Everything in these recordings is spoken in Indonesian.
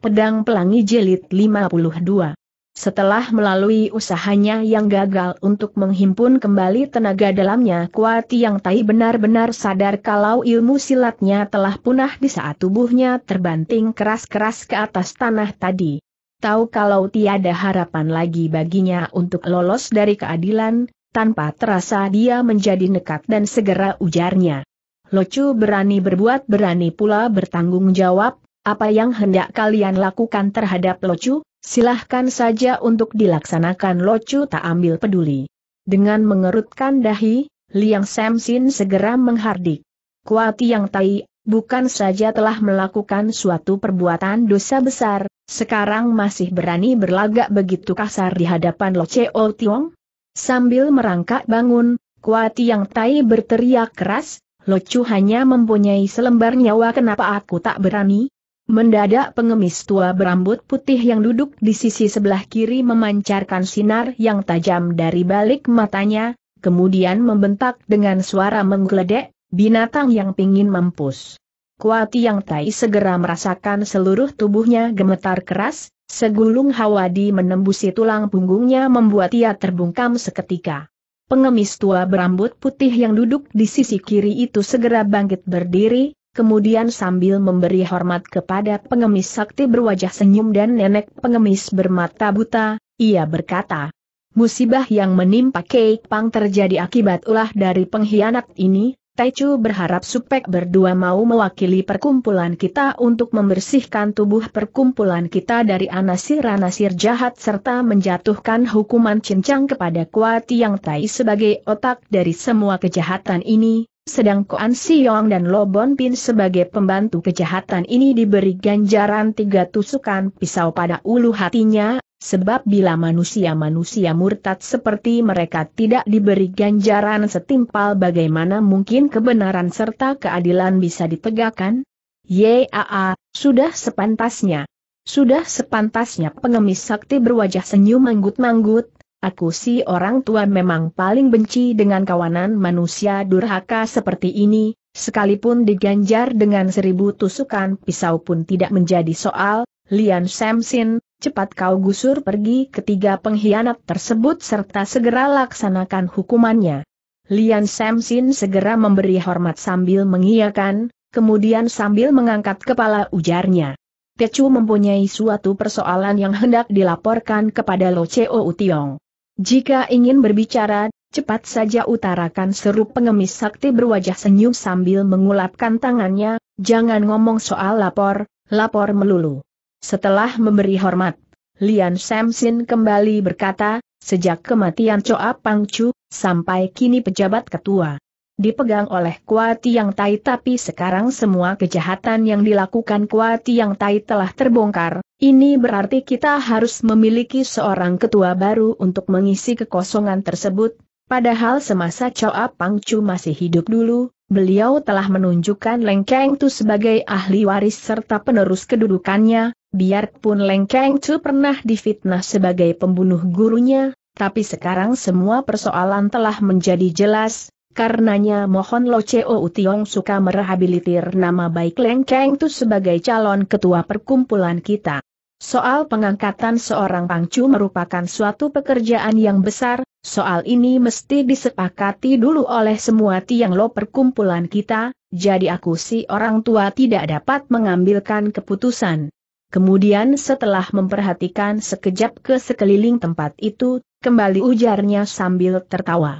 Pedang Pelangi Jelit 52. Setelah melalui usahanya yang gagal untuk menghimpun kembali tenaga dalamnya Kuat Yang Tai benar-benar sadar kalau ilmu silatnya telah punah di saat tubuhnya terbanting keras-keras ke atas tanah tadi. Tahu kalau tiada harapan lagi baginya untuk lolos dari keadilan, tanpa terasa dia menjadi nekat dan segera ujarnya. Locu berani berbuat berani pula bertanggung jawab, apa yang hendak kalian lakukan terhadap Locu, silahkan saja untuk dilaksanakan Locu tak ambil peduli. Dengan mengerutkan dahi, Liang Samsin segera menghardik. Kuati yang tai, bukan saja telah melakukan suatu perbuatan dosa besar, sekarang masih berani berlagak begitu kasar di hadapan Loceo Tiong? Sambil merangkak bangun, Kuati yang tai berteriak keras, Lo Chu hanya mempunyai selembar nyawa kenapa aku tak berani? Mendadak pengemis tua berambut putih yang duduk di sisi sebelah kiri memancarkan sinar yang tajam dari balik matanya, kemudian membentak dengan suara menggeledek, binatang yang pingin mampus. Kuati yang tai segera merasakan seluruh tubuhnya gemetar keras, segulung hawa di menembusi tulang punggungnya membuat ia terbungkam seketika. Pengemis tua berambut putih yang duduk di sisi kiri itu segera bangkit berdiri, kemudian sambil memberi hormat kepada pengemis sakti berwajah senyum dan nenek pengemis bermata buta, ia berkata, Musibah yang menimpa Kek Pang terjadi akibat ulah dari pengkhianat ini, Taichu berharap Supek berdua mau mewakili perkumpulan kita untuk membersihkan tubuh perkumpulan kita dari anasir-anasir jahat serta menjatuhkan hukuman cincang kepada Kuat Yang Tai sebagai otak dari semua kejahatan ini, sedang Koan Siong dan Lobon Pin sebagai pembantu kejahatan ini diberi ganjaran tiga tusukan pisau pada ulu hatinya, sebab bila manusia-manusia murtad seperti mereka tidak diberi ganjaran setimpal bagaimana mungkin kebenaran serta keadilan bisa ditegakkan? Yaa, sudah sepantasnya. Sudah sepantasnya pengemis sakti berwajah senyum manggut-manggut, Aku si orang tua memang paling benci dengan kawanan manusia durhaka seperti ini, sekalipun diganjar dengan seribu tusukan pisau pun tidak menjadi soal, Lian Samsin, cepat kau gusur pergi ketiga pengkhianat tersebut serta segera laksanakan hukumannya. Lian Samsin segera memberi hormat sambil mengiyakan, kemudian sambil mengangkat kepala ujarnya. Tecu mempunyai suatu persoalan yang hendak dilaporkan kepada Lo Cheo Utiong. Jika ingin berbicara, cepat saja utarakan seru pengemis sakti berwajah senyum sambil mengulapkan tangannya, jangan ngomong soal lapor, lapor melulu. Setelah memberi hormat, Lian Samsin kembali berkata, sejak kematian Choa Pangcu, sampai kini pejabat ketua dipegang oleh Kuati Yang Tai tapi sekarang semua kejahatan yang dilakukan Kuati Yang Tai telah terbongkar, ini berarti kita harus memiliki seorang ketua baru untuk mengisi kekosongan tersebut, padahal semasa Choa Pangcu masih hidup dulu, beliau telah menunjukkan Leng Keng Tu sebagai ahli waris serta penerus kedudukannya, biarpun Leng Keng Tu pernah difitnah sebagai pembunuh gurunya, tapi sekarang semua persoalan telah menjadi jelas, Karenanya mohon Lo Cheo Utiong suka merehabilitir nama baik Leng Keng Tu sebagai calon ketua perkumpulan kita. Soal pengangkatan seorang pangcu merupakan suatu pekerjaan yang besar, soal ini mesti disepakati dulu oleh semua tiang lo perkumpulan kita, jadi aku si orang tua tidak dapat mengambilkan keputusan. Kemudian setelah memperhatikan sekejap ke sekeliling tempat itu, kembali ujarnya sambil tertawa.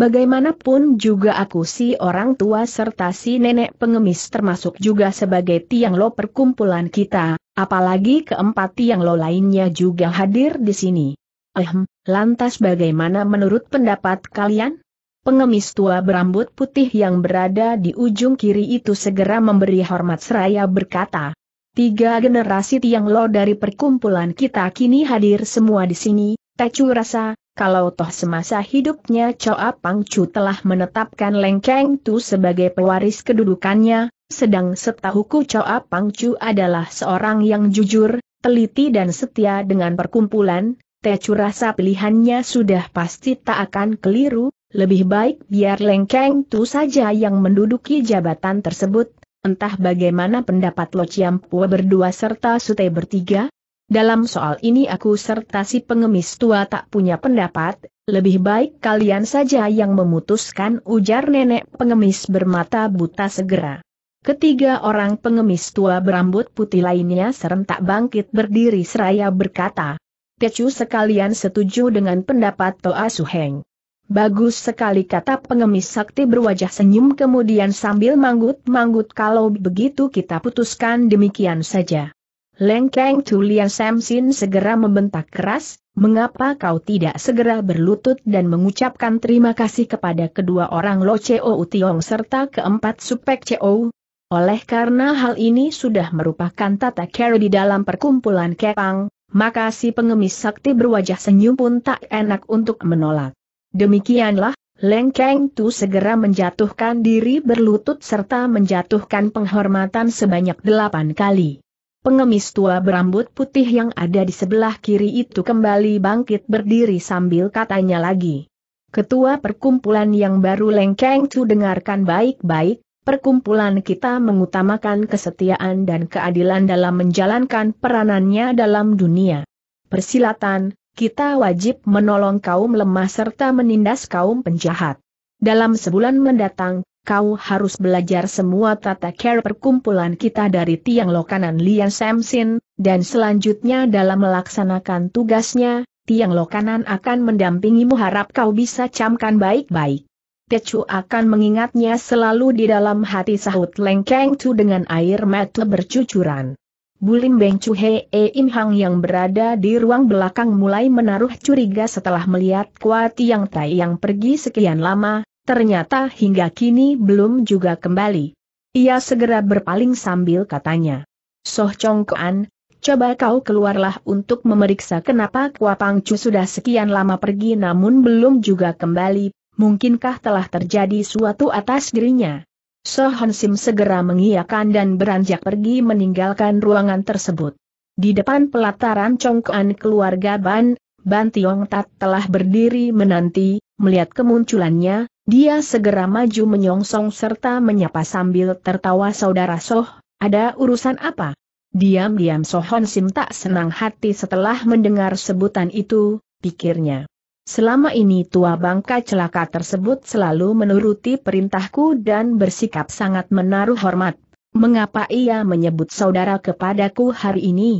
Bagaimanapun juga aku si orang tua serta si nenek pengemis termasuk juga sebagai tiang lo perkumpulan kita, apalagi keempat tiang lo lainnya juga hadir di sini. Ehm, lantas bagaimana menurut pendapat kalian? Pengemis tua berambut putih yang berada di ujung kiri itu segera memberi hormat seraya berkata, Tiga generasi tiang lo dari perkumpulan kita kini hadir semua di sini, Tecu rasa, kalau toh semasa hidupnya Choa Pangcu telah menetapkan Lengkeng Tu sebagai pewaris kedudukannya, sedang setahuku Choa Pangcu adalah seorang yang jujur, teliti dan setia dengan perkumpulan, Tecu rasa pilihannya sudah pasti tak akan keliru, lebih baik biar Lengkeng Tu saja yang menduduki jabatan tersebut, entah bagaimana pendapat Lo Chiam berdua serta Sute bertiga, dalam soal ini aku serta si pengemis tua tak punya pendapat, lebih baik kalian saja yang memutuskan ujar nenek pengemis bermata buta segera. Ketiga orang pengemis tua berambut putih lainnya serentak bangkit berdiri seraya berkata, Tecu sekalian setuju dengan pendapat Toa Suheng. Bagus sekali kata pengemis sakti berwajah senyum kemudian sambil manggut-manggut kalau begitu kita putuskan demikian saja. Leng Kang Samsin segera membentak keras, mengapa kau tidak segera berlutut dan mengucapkan terima kasih kepada kedua orang Lo Cheo Utiong serta keempat Supek Cheo? Oleh karena hal ini sudah merupakan tata cara di dalam perkumpulan Kepang, maka si pengemis sakti berwajah senyum pun tak enak untuk menolak. Demikianlah, Leng Tu segera menjatuhkan diri berlutut serta menjatuhkan penghormatan sebanyak delapan kali. Pengemis tua berambut putih yang ada di sebelah kiri itu kembali bangkit berdiri sambil katanya lagi. Ketua perkumpulan yang baru lengkeng tu dengarkan baik-baik, perkumpulan kita mengutamakan kesetiaan dan keadilan dalam menjalankan peranannya dalam dunia. Persilatan, kita wajib menolong kaum lemah serta menindas kaum penjahat. Dalam sebulan mendatang, kau harus belajar semua tata cara perkumpulan kita dari tiang lokanan Lian Samsin, dan selanjutnya dalam melaksanakan tugasnya, tiang lokanan akan mendampingimu harap kau bisa camkan baik-baik. Tecu akan mengingatnya selalu di dalam hati sahut lengkeng tu dengan air mata bercucuran. Bulim Beng Chu He e Im Hang yang berada di ruang belakang mulai menaruh curiga setelah melihat Kuat Tiang Tai yang pergi sekian lama, Ternyata hingga kini belum juga kembali. Ia segera berpaling sambil katanya. Soh Chong Kuan, coba kau keluarlah untuk memeriksa kenapa Kua Pangcu sudah sekian lama pergi namun belum juga kembali, mungkinkah telah terjadi suatu atas dirinya. Soh Han Sim segera mengiyakan dan beranjak pergi meninggalkan ruangan tersebut. Di depan pelataran Kuan keluarga Ban, Ban Tiong Tat telah berdiri menanti, melihat kemunculannya, dia segera maju menyongsong serta menyapa sambil tertawa saudara Soh, ada urusan apa? Diam-diam Sohon Sim tak senang hati setelah mendengar sebutan itu, pikirnya. Selama ini tua bangka celaka tersebut selalu menuruti perintahku dan bersikap sangat menaruh hormat. Mengapa ia menyebut saudara kepadaku hari ini?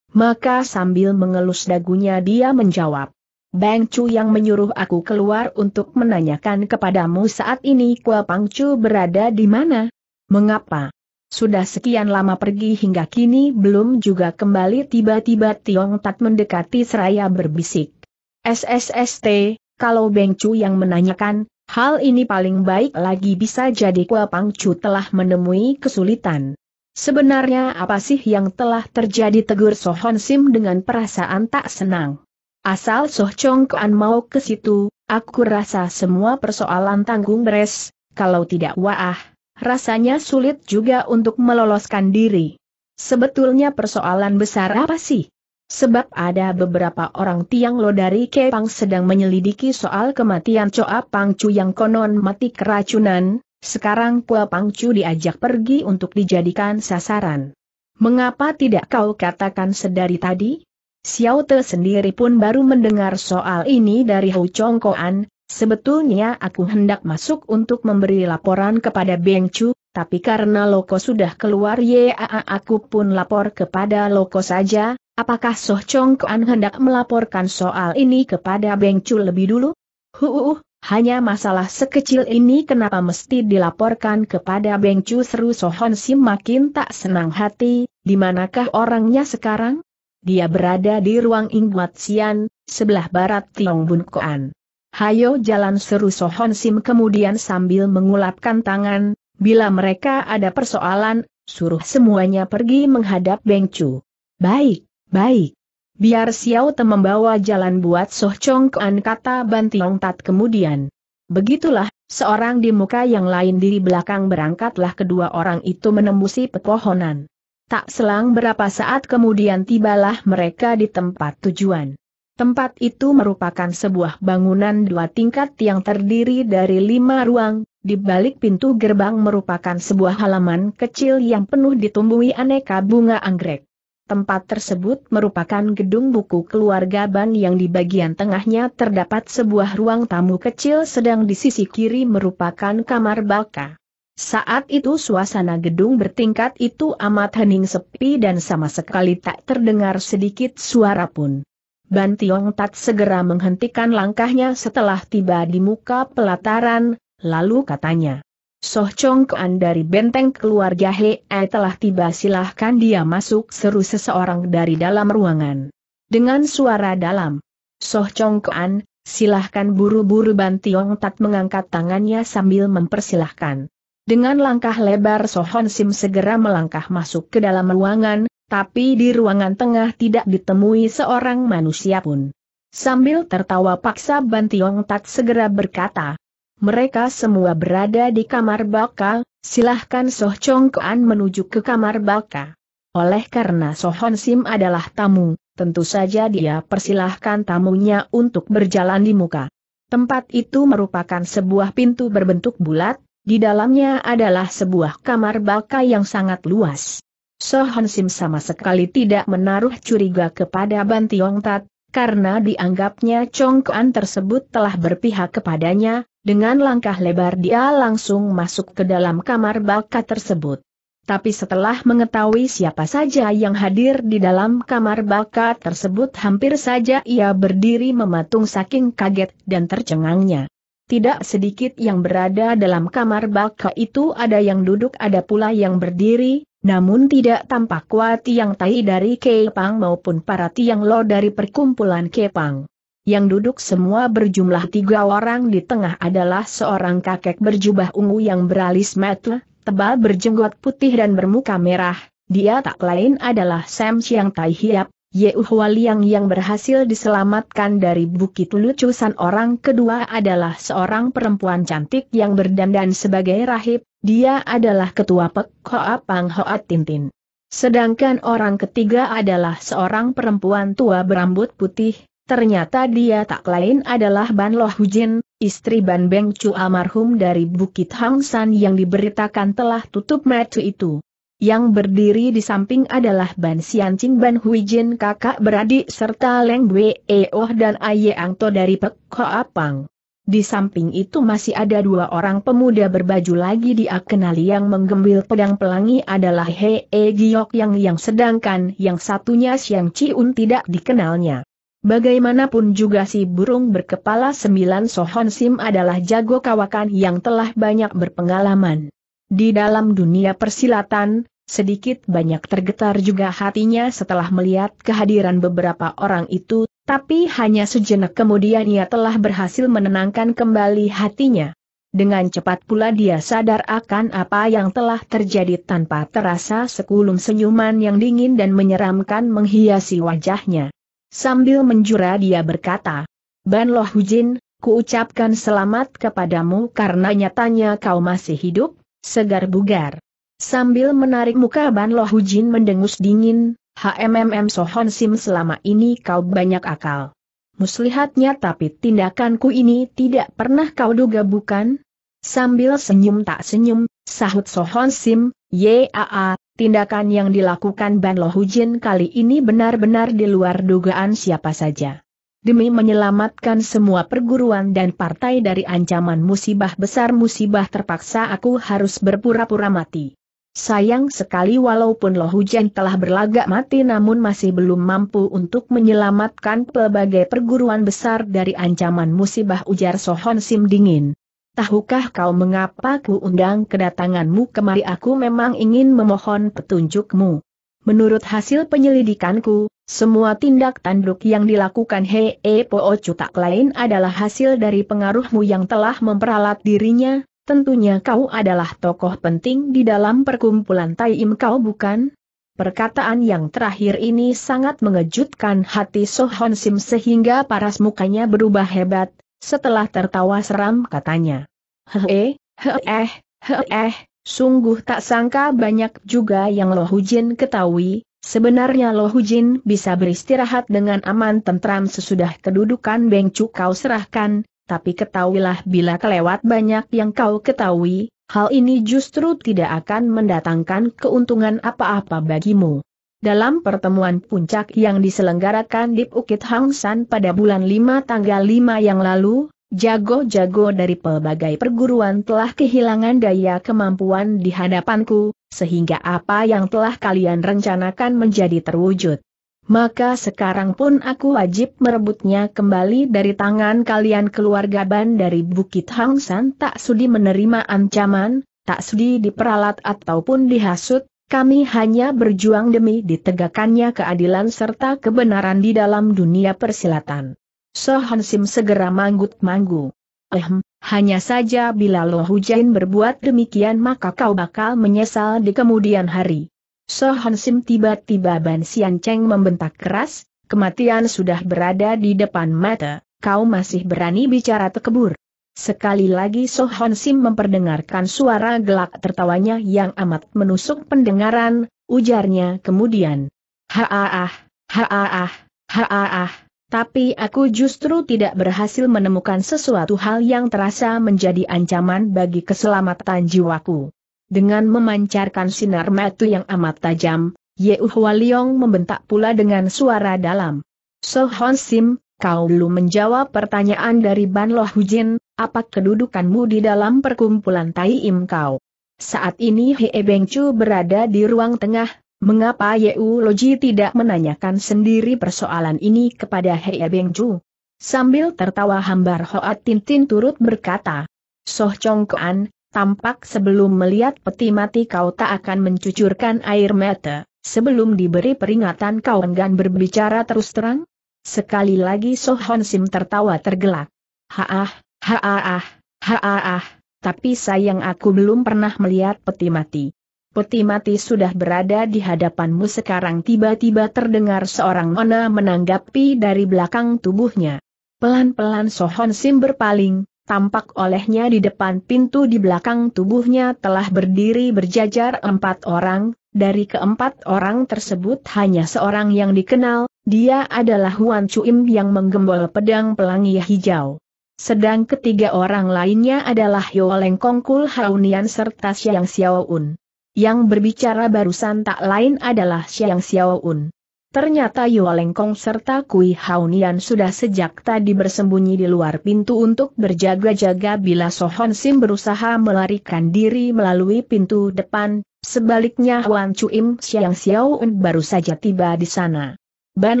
Maka sambil mengelus dagunya dia menjawab. Bang Chu yang menyuruh aku keluar untuk menanyakan kepadamu saat ini Kua Pang Chu berada di mana? Mengapa? Sudah sekian lama pergi hingga kini belum juga kembali tiba-tiba Tiong Tat mendekati seraya berbisik. SSST, kalau Beng Chu yang menanyakan, hal ini paling baik lagi bisa jadi Kua Pang Chu telah menemui kesulitan. Sebenarnya apa sih yang telah terjadi tegur Sohon Sim dengan perasaan tak senang? Asal Soh Chong Kuan mau ke situ, aku rasa semua persoalan tanggung beres, kalau tidak waah, rasanya sulit juga untuk meloloskan diri. Sebetulnya persoalan besar apa sih? Sebab ada beberapa orang tiang lo dari Kepang sedang menyelidiki soal kematian Coa Pangcu yang konon mati keracunan, sekarang Pua Pangcu diajak pergi untuk dijadikan sasaran. Mengapa tidak kau katakan sedari tadi? Xiao Te sendiri pun baru mendengar soal ini dari Hu Chongkoan, sebetulnya aku hendak masuk untuk memberi laporan kepada Beng Chu, tapi karena Loko sudah keluar ya aku pun lapor kepada Loko saja, apakah Soh Chongkoan hendak melaporkan soal ini kepada Beng Chu lebih dulu? Huuuh, hanya masalah sekecil ini kenapa mesti dilaporkan kepada Beng Chu seru Sohon Sim makin tak senang hati, di manakah orangnya sekarang? Dia berada di ruang Ingguat Sian, sebelah barat Tiong Bun Koan. Hayo jalan seru Sohon Sim kemudian sambil mengulapkan tangan, bila mereka ada persoalan, suruh semuanya pergi menghadap Beng Chu. Baik, baik. Biar Xiao Te membawa jalan buat Soh Chong Koan kata Tiong Tat kemudian. Begitulah, seorang di muka yang lain di belakang berangkatlah kedua orang itu menembusi pepohonan. Tak selang berapa saat kemudian tibalah mereka di tempat tujuan. Tempat itu merupakan sebuah bangunan dua tingkat yang terdiri dari lima ruang, di balik pintu gerbang merupakan sebuah halaman kecil yang penuh ditumbuhi aneka bunga anggrek. Tempat tersebut merupakan gedung buku keluarga Ban yang di bagian tengahnya terdapat sebuah ruang tamu kecil sedang di sisi kiri merupakan kamar baka. Saat itu suasana gedung bertingkat itu amat hening sepi dan sama sekali tak terdengar sedikit suara pun. Ban Tiong Tat segera menghentikan langkahnya setelah tiba di muka pelataran, lalu katanya. Soh Chong Kuan dari benteng keluarga Hei telah tiba silahkan dia masuk seru seseorang dari dalam ruangan. Dengan suara dalam. Soh Chong Kuan, silahkan buru-buru Ban Tiong Tat mengangkat tangannya sambil mempersilahkan. Dengan langkah lebar Sohon Sim segera melangkah masuk ke dalam ruangan, tapi di ruangan tengah tidak ditemui seorang manusia pun. Sambil tertawa paksa Ban Tiong Tat segera berkata, mereka semua berada di kamar baka, silahkan Soh Chong Kuan menuju ke kamar baka. Oleh karena Sohon Sim adalah tamu, tentu saja dia persilahkan tamunya untuk berjalan di muka. Tempat itu merupakan sebuah pintu berbentuk bulat, di dalamnya adalah sebuah kamar baka yang sangat luas. So Sim sama sekali tidak menaruh curiga kepada Ban Tiong Tat, karena dianggapnya Kuan tersebut telah berpihak kepadanya, dengan langkah lebar dia langsung masuk ke dalam kamar baka tersebut. Tapi setelah mengetahui siapa saja yang hadir di dalam kamar baka tersebut hampir saja ia berdiri mematung saking kaget dan tercengangnya tidak sedikit yang berada dalam kamar baka itu ada yang duduk ada pula yang berdiri, namun tidak tampak kuat yang tai dari Kepang maupun para tiang lo dari perkumpulan Kepang. Yang duduk semua berjumlah tiga orang di tengah adalah seorang kakek berjubah ungu yang beralis metle, tebal berjenggot putih dan bermuka merah, dia tak lain adalah Sam Siang Tai Hiap, Yehualiang yang berhasil diselamatkan dari bukit lucusan orang kedua adalah seorang perempuan cantik yang berdandan sebagai rahib, dia adalah ketua Pek Hoa Pang Hoa Tintin. Sedangkan orang ketiga adalah seorang perempuan tua berambut putih, ternyata dia tak lain adalah Ban Loh Hujin, istri Ban Beng Chu almarhum dari Bukit Hang San yang diberitakan telah tutup mata itu. Yang berdiri di samping adalah Ban Xianqing Ban Huijin kakak beradik serta Leng Bwe Oh dan Aye To dari Pek Apang. Di samping itu masih ada dua orang pemuda berbaju lagi dia kenali yang menggembil pedang pelangi adalah Hee Giok Yang yang sedangkan yang satunya Xiang Chiun tidak dikenalnya. Bagaimanapun juga si burung berkepala sembilan Sohon Sim adalah jago kawakan yang telah banyak berpengalaman. Di dalam dunia persilatan, sedikit banyak tergetar juga hatinya setelah melihat kehadiran beberapa orang itu, tapi hanya sejenak kemudian ia telah berhasil menenangkan kembali hatinya. Dengan cepat pula dia sadar akan apa yang telah terjadi tanpa terasa sekulum senyuman yang dingin dan menyeramkan menghiasi wajahnya. Sambil menjura dia berkata, Ban Loh Hujin, kuucapkan selamat kepadamu karena nyatanya kau masih hidup, segar bugar. Sambil menarik muka Ban Lo Hujin mendengus dingin, HMMM Sohon Sim selama ini kau banyak akal. Muslihatnya tapi tindakanku ini tidak pernah kau duga bukan? Sambil senyum tak senyum, sahut Sohon Sim, YAA, tindakan yang dilakukan Ban Lo Hujin kali ini benar-benar di luar dugaan siapa saja demi menyelamatkan semua perguruan dan partai dari ancaman musibah besar musibah terpaksa aku harus berpura-pura mati. Sayang sekali walaupun Loh Hujan telah berlagak mati namun masih belum mampu untuk menyelamatkan pelbagai perguruan besar dari ancaman musibah ujar Sohon Sim dingin. Tahukah kau mengapa ku undang kedatanganmu kemari aku memang ingin memohon petunjukmu. Menurut hasil penyelidikanku, semua tindak tanduk yang dilakukan Hei e Po Ocu tak lain adalah hasil dari pengaruhmu yang telah memperalat dirinya, tentunya kau adalah tokoh penting di dalam perkumpulan Tai Im kau bukan? Perkataan yang terakhir ini sangat mengejutkan hati Sohon Sim sehingga paras mukanya berubah hebat, setelah tertawa seram katanya. Hee, hee, eh, hee. Eh, sungguh tak sangka banyak juga yang Lo Hujin ketahui, Sebenarnya Lo Hujin bisa beristirahat dengan aman tentram sesudah kedudukan Beng Cu kau serahkan, tapi ketahuilah bila kelewat banyak yang kau ketahui, hal ini justru tidak akan mendatangkan keuntungan apa-apa bagimu. Dalam pertemuan puncak yang diselenggarakan di Bukit Hang San pada bulan 5 tanggal 5 yang lalu, Jago-jago dari pelbagai perguruan telah kehilangan daya kemampuan di hadapanku, sehingga apa yang telah kalian rencanakan menjadi terwujud. Maka sekarang pun aku wajib merebutnya kembali dari tangan kalian keluarga ban dari Bukit Hang San tak sudi menerima ancaman, tak sudi diperalat ataupun dihasut, kami hanya berjuang demi ditegakkannya keadilan serta kebenaran di dalam dunia persilatan. So Sim segera manggut-manggu. Ehm, hanya saja bila Lo Hujain berbuat demikian maka kau bakal menyesal di kemudian hari. So Sim tiba-tiba Ban Sian Cheng membentak keras, kematian sudah berada di depan mata, kau masih berani bicara tekebur. Sekali lagi So Sim memperdengarkan suara gelak tertawanya yang amat menusuk pendengaran, ujarnya kemudian. Haah, haah, haah. Tapi aku justru tidak berhasil menemukan sesuatu hal yang terasa menjadi ancaman bagi keselamatan jiwaku. Dengan memancarkan sinar mata yang amat tajam, Ye Waliong membentak pula dengan suara dalam. So Hon Sim, kau belum menjawab pertanyaan dari Ban Loh Hujin, apa kedudukanmu di dalam perkumpulan Tai Im kau? Saat ini Hei Beng Chu berada di ruang tengah, Mengapa Yeu Loji tidak menanyakan sendiri persoalan ini kepada Hei Bengju? Sambil tertawa hambar Hoat Tintin turut berkata, Soh Chong Kuan, tampak sebelum melihat peti mati kau tak akan mencucurkan air mata, sebelum diberi peringatan kau enggan berbicara terus terang? Sekali lagi Soh Hon Sim tertawa tergelak. Haah, haah, haah, tapi sayang aku belum pernah melihat peti mati peti mati sudah berada di hadapanmu sekarang tiba-tiba terdengar seorang nona menanggapi dari belakang tubuhnya. Pelan-pelan Sohon Sim berpaling, tampak olehnya di depan pintu di belakang tubuhnya telah berdiri berjajar empat orang, dari keempat orang tersebut hanya seorang yang dikenal, dia adalah Huan Chuim yang menggembol pedang pelangi hijau. Sedang ketiga orang lainnya adalah Yoleng Kongkul Haunian serta Xiang Xiaoun. Yang berbicara barusan tak lain adalah Xiang Xiaoun. Ternyata Yua Lengkong serta Kui Haunian sudah sejak tadi bersembunyi di luar pintu untuk berjaga-jaga bila Sohon Sim berusaha melarikan diri melalui pintu depan, sebaliknya Huan Chuim Xiang Xiaoun baru saja tiba di sana. Ban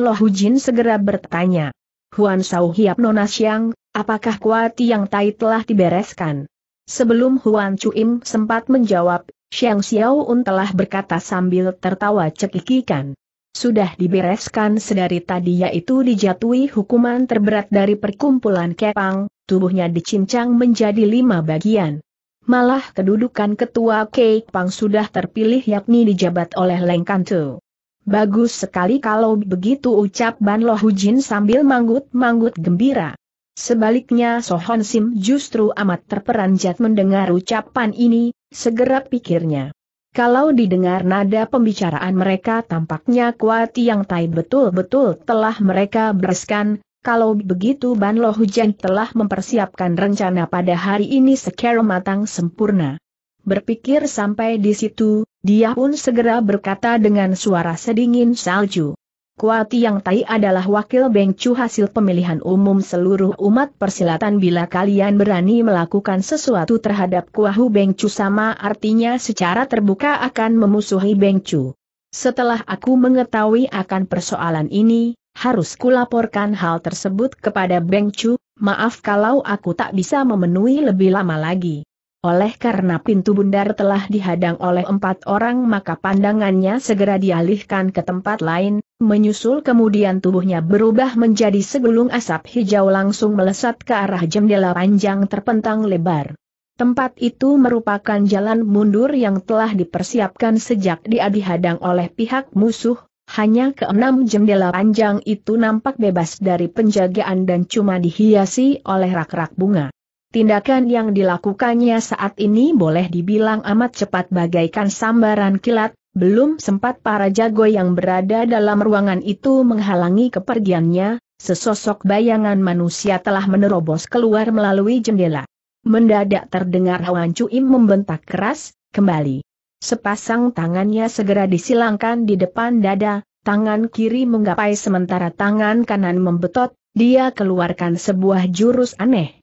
Lo Hujin segera bertanya, Huan Sao Hiap Nona Xiang, apakah kuati yang tai telah dibereskan? Sebelum Huan Chuim sempat menjawab, Xiang Xiaoun telah berkata sambil tertawa cekikikan. Sudah dibereskan sedari tadi yaitu dijatuhi hukuman terberat dari perkumpulan Kepang, tubuhnya dicincang menjadi lima bagian. Malah kedudukan ketua Kepang sudah terpilih yakni dijabat oleh Leng Kantu. Bagus sekali kalau begitu ucap Ban Lo Hujin sambil manggut-manggut gembira. Sebaliknya Sohon Sim justru amat terperanjat mendengar ucapan ini, Segera pikirnya. Kalau didengar nada pembicaraan mereka tampaknya kuat yang tai betul-betul telah mereka bereskan, kalau begitu Ban Lo Hujan telah mempersiapkan rencana pada hari ini secara matang sempurna. Berpikir sampai di situ, dia pun segera berkata dengan suara sedingin salju. Kuati Yang Tai adalah wakil Beng Chu hasil pemilihan umum seluruh umat persilatan bila kalian berani melakukan sesuatu terhadap Kuahu Beng Chu sama artinya secara terbuka akan memusuhi Beng Chu. Setelah aku mengetahui akan persoalan ini, harus kulaporkan hal tersebut kepada Beng Chu, maaf kalau aku tak bisa memenuhi lebih lama lagi. Oleh karena pintu bundar telah dihadang oleh empat orang maka pandangannya segera dialihkan ke tempat lain, menyusul kemudian tubuhnya berubah menjadi segulung asap hijau langsung melesat ke arah jendela panjang terpentang lebar. Tempat itu merupakan jalan mundur yang telah dipersiapkan sejak dia dihadang oleh pihak musuh, hanya keenam jendela panjang itu nampak bebas dari penjagaan dan cuma dihiasi oleh rak-rak bunga. Tindakan yang dilakukannya saat ini boleh dibilang amat cepat bagaikan sambaran kilat, belum sempat para jago yang berada dalam ruangan itu menghalangi kepergiannya, sesosok bayangan manusia telah menerobos keluar melalui jendela. Mendadak terdengar Hawan Cuim membentak keras, kembali. Sepasang tangannya segera disilangkan di depan dada, tangan kiri menggapai sementara tangan kanan membetot, dia keluarkan sebuah jurus aneh.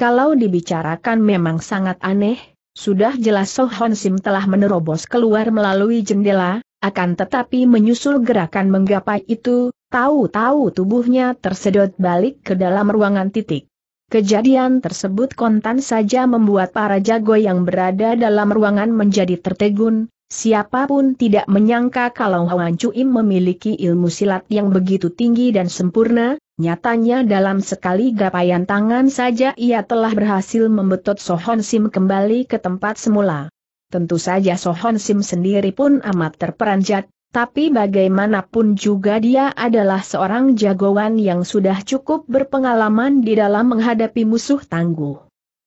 Kalau dibicarakan memang sangat aneh, sudah jelas Soh Hon Sim telah menerobos keluar melalui jendela, akan tetapi menyusul gerakan menggapai itu, tahu-tahu tubuhnya tersedot balik ke dalam ruangan titik. Kejadian tersebut kontan saja membuat para jago yang berada dalam ruangan menjadi tertegun, siapapun tidak menyangka kalau Hwan Cui memiliki ilmu silat yang begitu tinggi dan sempurna, Nyatanya dalam sekali gapayan tangan saja ia telah berhasil membetot Sohon Sim kembali ke tempat semula. Tentu saja Sohon Sim sendiri pun amat terperanjat, tapi bagaimanapun juga dia adalah seorang jagoan yang sudah cukup berpengalaman di dalam menghadapi musuh tangguh.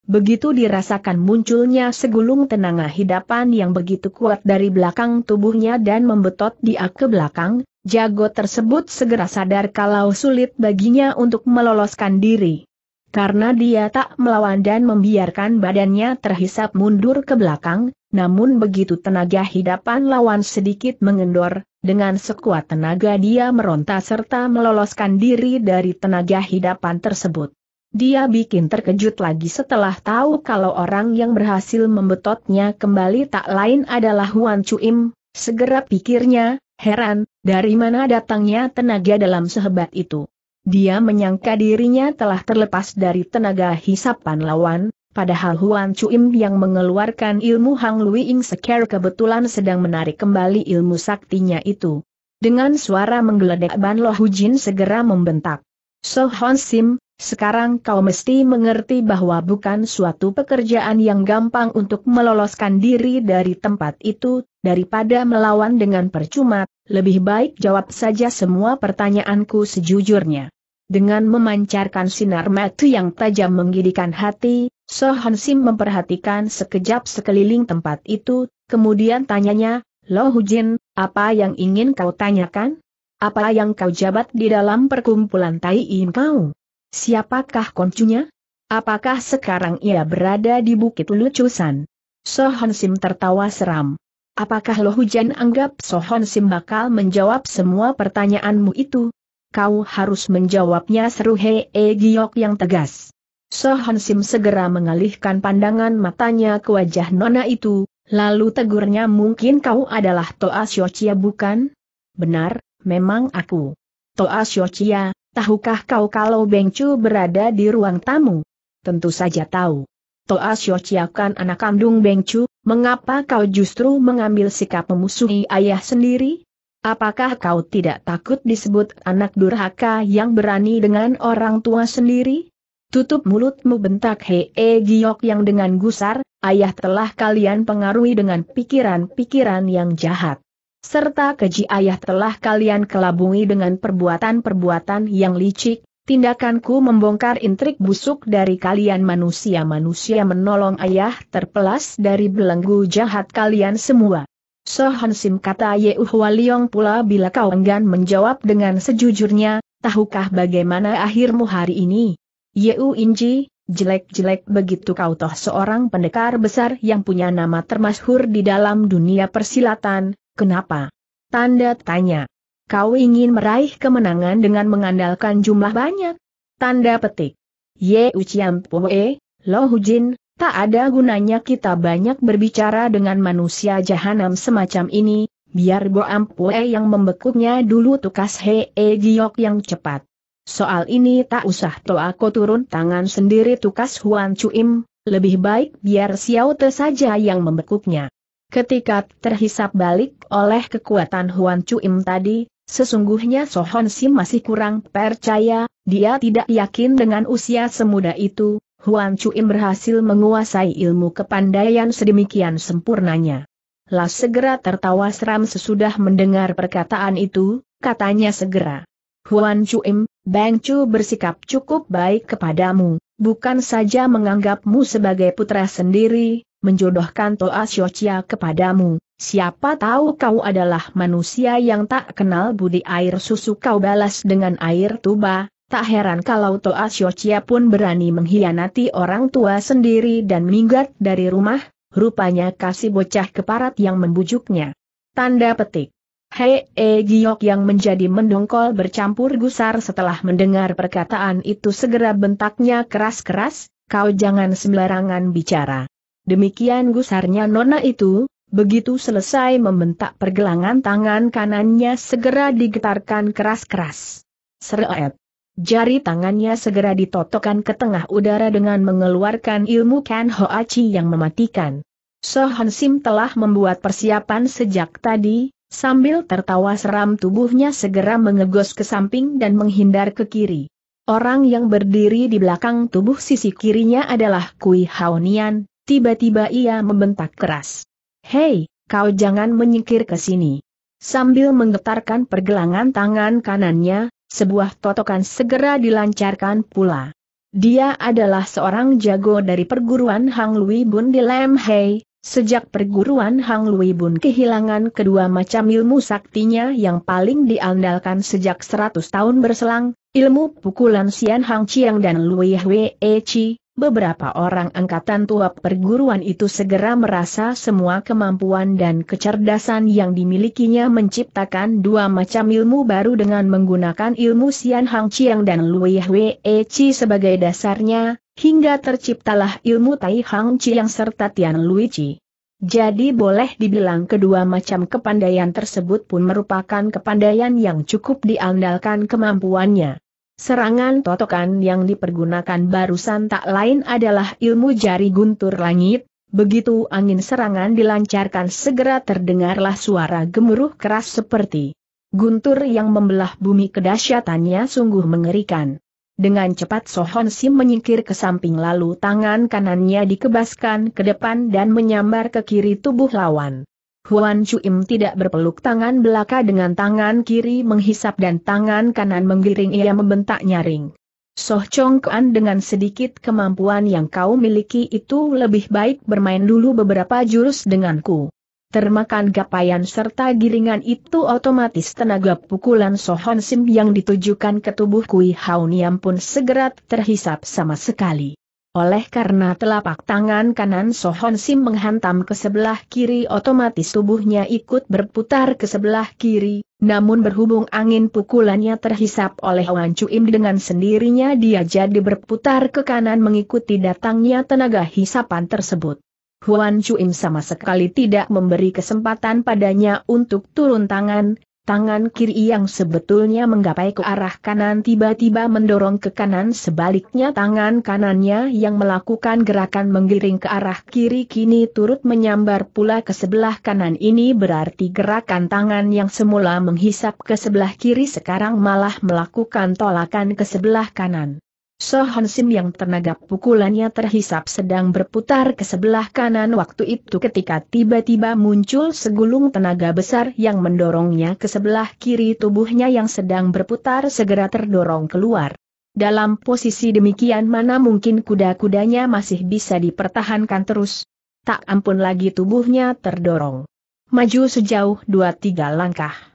Begitu dirasakan munculnya segulung tenaga hidapan yang begitu kuat dari belakang tubuhnya dan membetot dia ke belakang, Jago tersebut segera sadar kalau sulit baginya untuk meloloskan diri. Karena dia tak melawan dan membiarkan badannya terhisap mundur ke belakang, namun begitu tenaga hidapan lawan sedikit mengendor, dengan sekuat tenaga dia meronta serta meloloskan diri dari tenaga hidapan tersebut. Dia bikin terkejut lagi setelah tahu kalau orang yang berhasil membetotnya kembali tak lain adalah Huan Chuim, segera pikirnya, heran, dari mana datangnya tenaga dalam sehebat itu? Dia menyangka dirinya telah terlepas dari tenaga hisapan lawan, padahal Huan Chuim yang mengeluarkan ilmu Hang Lui Ing Seker kebetulan sedang menarik kembali ilmu saktinya itu. Dengan suara menggeledek Ban Lo Hujin segera membentak. So Hon Sim, sekarang kau mesti mengerti bahwa bukan suatu pekerjaan yang gampang untuk meloloskan diri dari tempat itu, daripada melawan dengan percuma, lebih baik jawab saja semua pertanyaanku sejujurnya. Dengan memancarkan sinar mata yang tajam menggidikan hati, Sohan Sim memperhatikan sekejap sekeliling tempat itu, kemudian tanyanya, Lo Hujin, apa yang ingin kau tanyakan? Apa yang kau jabat di dalam perkumpulan Tai In kau? Siapakah koncunya? Apakah sekarang ia berada di Bukit Lucusan? Sohon Sim tertawa seram. Apakah Lo Hujan anggap Sohon Sim bakal menjawab semua pertanyaanmu itu? Kau harus menjawabnya seru He e Giok yang tegas. Sohon Sim segera mengalihkan pandangan matanya ke wajah nona itu, lalu tegurnya mungkin kau adalah Toa Siocia bukan? Benar, memang aku. Toa Siocia, Tahukah kau kalau Bengcu berada di ruang tamu? Tentu saja tahu. Toa Xiaoqia kan anak kandung Bengcu, mengapa kau justru mengambil sikap memusuhi ayah sendiri? Apakah kau tidak takut disebut anak durhaka yang berani dengan orang tua sendiri? Tutup mulutmu bentak Hee Giok yang dengan gusar, ayah telah kalian pengaruhi dengan pikiran-pikiran yang jahat serta keji ayah telah kalian kelabungi dengan perbuatan-perbuatan yang licik, tindakanku membongkar intrik busuk dari kalian manusia-manusia menolong ayah terpelas dari belenggu jahat kalian semua. Sohan Sim kata Yeuh Waliong pula bila kau enggan menjawab dengan sejujurnya, tahukah bagaimana akhirmu hari ini? Yeu Inji, jelek-jelek begitu kau toh seorang pendekar besar yang punya nama termasyhur di dalam dunia persilatan, Kenapa? Tanda tanya. Kau ingin meraih kemenangan dengan mengandalkan jumlah banyak? Tanda petik. Ye Uciam Poe, Lo Hujin, tak ada gunanya kita banyak berbicara dengan manusia jahanam semacam ini, biar Bo Poe yang membekuknya dulu tukas Hee Giok yang cepat. Soal ini tak usah to aku turun tangan sendiri tukas Huan Cuim, lebih baik biar Xiao Te saja yang membekuknya. Ketika terhisap balik oleh kekuatan Huan Chuim tadi, sesungguhnya Sohon Sim masih kurang percaya, dia tidak yakin dengan usia semuda itu, Huan Chuim berhasil menguasai ilmu kepandaian sedemikian sempurnanya. Las segera tertawa seram sesudah mendengar perkataan itu, katanya segera. Huan Chuim, Bang Chu bersikap cukup baik kepadamu, bukan saja menganggapmu sebagai putra sendiri, menjodohkan Toa Siocia kepadamu, siapa tahu kau adalah manusia yang tak kenal budi air susu kau balas dengan air tuba, tak heran kalau Toa Siocia pun berani mengkhianati orang tua sendiri dan minggat dari rumah, rupanya kasih bocah keparat yang membujuknya. Tanda petik. Hei e Giok yang menjadi mendongkol bercampur gusar setelah mendengar perkataan itu segera bentaknya keras-keras, kau jangan sembarangan bicara. Demikian gusarnya nona itu, begitu selesai membentak pergelangan tangan kanannya segera digetarkan keras-keras. Seret. Jari tangannya segera ditotokkan ke tengah udara dengan mengeluarkan ilmu Kan yang mematikan. Sohan Sim telah membuat persiapan sejak tadi, sambil tertawa seram tubuhnya segera mengegos ke samping dan menghindar ke kiri. Orang yang berdiri di belakang tubuh sisi kirinya adalah Kui Haonian, Tiba-tiba ia membentak keras. Hei, kau jangan menyingkir ke sini. Sambil menggetarkan pergelangan tangan kanannya, sebuah totokan segera dilancarkan pula. Dia adalah seorang jago dari perguruan Hang Lui Bun di Lam Hei, Sejak perguruan Hang Lui Bun kehilangan kedua macam ilmu saktinya yang paling diandalkan sejak 100 tahun berselang, ilmu pukulan Sian Hang Chiang dan Lui Hwe Chi, beberapa orang angkatan tua perguruan itu segera merasa semua kemampuan dan kecerdasan yang dimilikinya menciptakan dua macam ilmu baru dengan menggunakan ilmu Sian Hang Chiang dan Lui Hwe e Chi sebagai dasarnya, hingga terciptalah ilmu Tai Hang Chiang serta Tian Lui Chi. Jadi boleh dibilang kedua macam kepandaian tersebut pun merupakan kepandaian yang cukup diandalkan kemampuannya. Serangan totokan yang dipergunakan barusan tak lain adalah ilmu jari guntur langit, begitu angin serangan dilancarkan segera terdengarlah suara gemuruh keras seperti guntur yang membelah bumi kedahsyatannya sungguh mengerikan. Dengan cepat Sohon Sim menyingkir ke samping lalu tangan kanannya dikebaskan ke depan dan menyambar ke kiri tubuh lawan. Huan Chuim tidak berpeluk tangan belaka dengan tangan kiri menghisap dan tangan kanan menggiring ia membentak nyaring. Soh Chong Kuan dengan sedikit kemampuan yang kau miliki itu lebih baik bermain dulu beberapa jurus denganku. Termakan gapayan serta giringan itu otomatis tenaga pukulan Sohon Sim yang ditujukan ke tubuh Kui Hauniam pun segera terhisap sama sekali. Oleh karena telapak tangan kanan Sohon Sim menghantam ke sebelah kiri otomatis tubuhnya ikut berputar ke sebelah kiri, namun berhubung angin pukulannya terhisap oleh Wan Im dengan sendirinya dia jadi berputar ke kanan mengikuti datangnya tenaga hisapan tersebut. Huan Im sama sekali tidak memberi kesempatan padanya untuk turun tangan, Tangan kiri yang sebetulnya menggapai ke arah kanan tiba-tiba mendorong ke kanan sebaliknya tangan kanannya yang melakukan gerakan menggiring ke arah kiri kini turut menyambar pula ke sebelah kanan ini berarti gerakan tangan yang semula menghisap ke sebelah kiri sekarang malah melakukan tolakan ke sebelah kanan. Sohan Sim yang tenaga pukulannya terhisap sedang berputar ke sebelah kanan waktu itu ketika tiba-tiba muncul segulung tenaga besar yang mendorongnya ke sebelah kiri tubuhnya yang sedang berputar segera terdorong keluar. Dalam posisi demikian mana mungkin kuda-kudanya masih bisa dipertahankan terus. Tak ampun lagi tubuhnya terdorong. Maju sejauh dua tiga langkah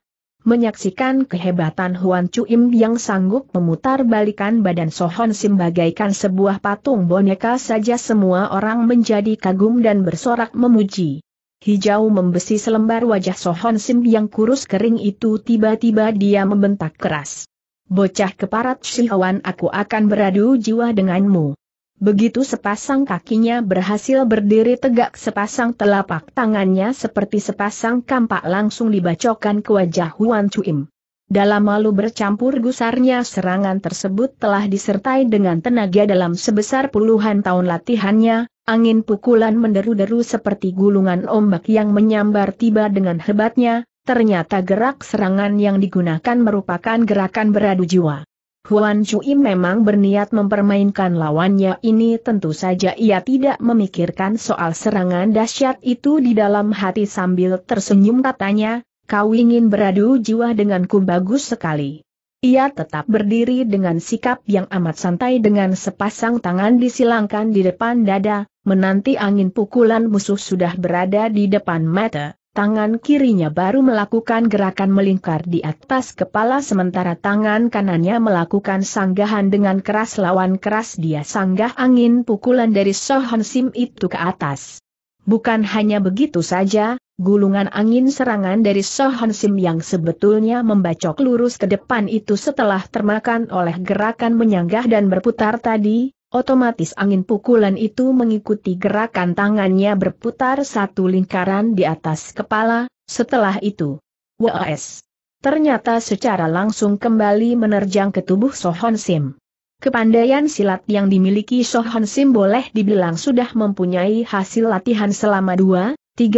menyaksikan kehebatan Huan Chuim yang sanggup memutar balikan badan Sohon Sim bagaikan sebuah patung boneka saja semua orang menjadi kagum dan bersorak memuji. Hijau membesi selembar wajah Sohon Sim yang kurus kering itu tiba-tiba dia membentak keras. Bocah keparat Shihawan aku akan beradu jiwa denganmu. Begitu sepasang kakinya berhasil berdiri tegak sepasang telapak tangannya seperti sepasang kampak langsung dibacokan ke wajah Huan Chuim. Dalam malu bercampur gusarnya serangan tersebut telah disertai dengan tenaga dalam sebesar puluhan tahun latihannya, angin pukulan menderu-deru seperti gulungan ombak yang menyambar tiba dengan hebatnya, ternyata gerak serangan yang digunakan merupakan gerakan beradu jiwa. Huan Cui memang berniat mempermainkan lawannya ini tentu saja ia tidak memikirkan soal serangan dahsyat itu di dalam hati sambil tersenyum katanya, kau ingin beradu jiwa denganku bagus sekali. Ia tetap berdiri dengan sikap yang amat santai dengan sepasang tangan disilangkan di depan dada, menanti angin pukulan musuh sudah berada di depan mata tangan kirinya baru melakukan gerakan melingkar di atas kepala sementara tangan kanannya melakukan sanggahan dengan keras lawan keras dia sanggah angin pukulan dari Sohon Sim itu ke atas. Bukan hanya begitu saja, gulungan angin serangan dari Sohon Sim yang sebetulnya membacok lurus ke depan itu setelah termakan oleh gerakan menyanggah dan berputar tadi, Otomatis angin pukulan itu mengikuti gerakan tangannya berputar satu lingkaran di atas kepala, setelah itu. WAS. Ternyata secara langsung kembali menerjang ke tubuh Sohon Sim. Kepandaian silat yang dimiliki Sohon Sim boleh dibilang sudah mempunyai hasil latihan selama 2 30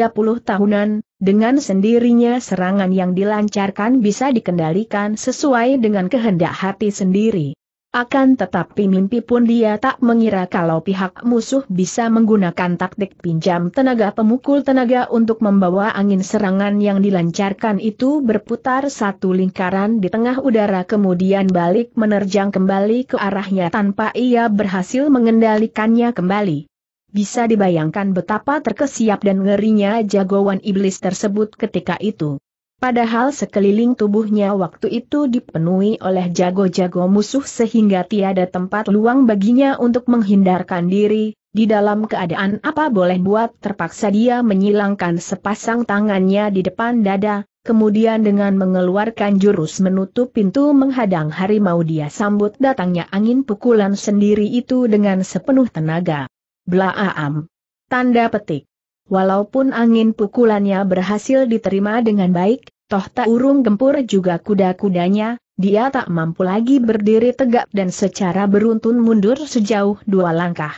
tahunan, dengan sendirinya serangan yang dilancarkan bisa dikendalikan sesuai dengan kehendak hati sendiri. Akan tetapi mimpi pun dia tak mengira kalau pihak musuh bisa menggunakan taktik pinjam tenaga pemukul tenaga untuk membawa angin serangan yang dilancarkan itu berputar satu lingkaran di tengah udara kemudian balik menerjang kembali ke arahnya tanpa ia berhasil mengendalikannya kembali. Bisa dibayangkan betapa terkesiap dan ngerinya jagoan iblis tersebut ketika itu. Padahal sekeliling tubuhnya waktu itu dipenuhi oleh jago-jago musuh sehingga tiada tempat luang baginya untuk menghindarkan diri, di dalam keadaan apa boleh buat terpaksa dia menyilangkan sepasang tangannya di depan dada, kemudian dengan mengeluarkan jurus menutup pintu menghadang harimau dia sambut datangnya angin pukulan sendiri itu dengan sepenuh tenaga. Blaam. Tanda petik. Walaupun angin pukulannya berhasil diterima dengan baik, toh tak urung gempur juga kuda-kudanya, dia tak mampu lagi berdiri tegak dan secara beruntun mundur sejauh dua langkah.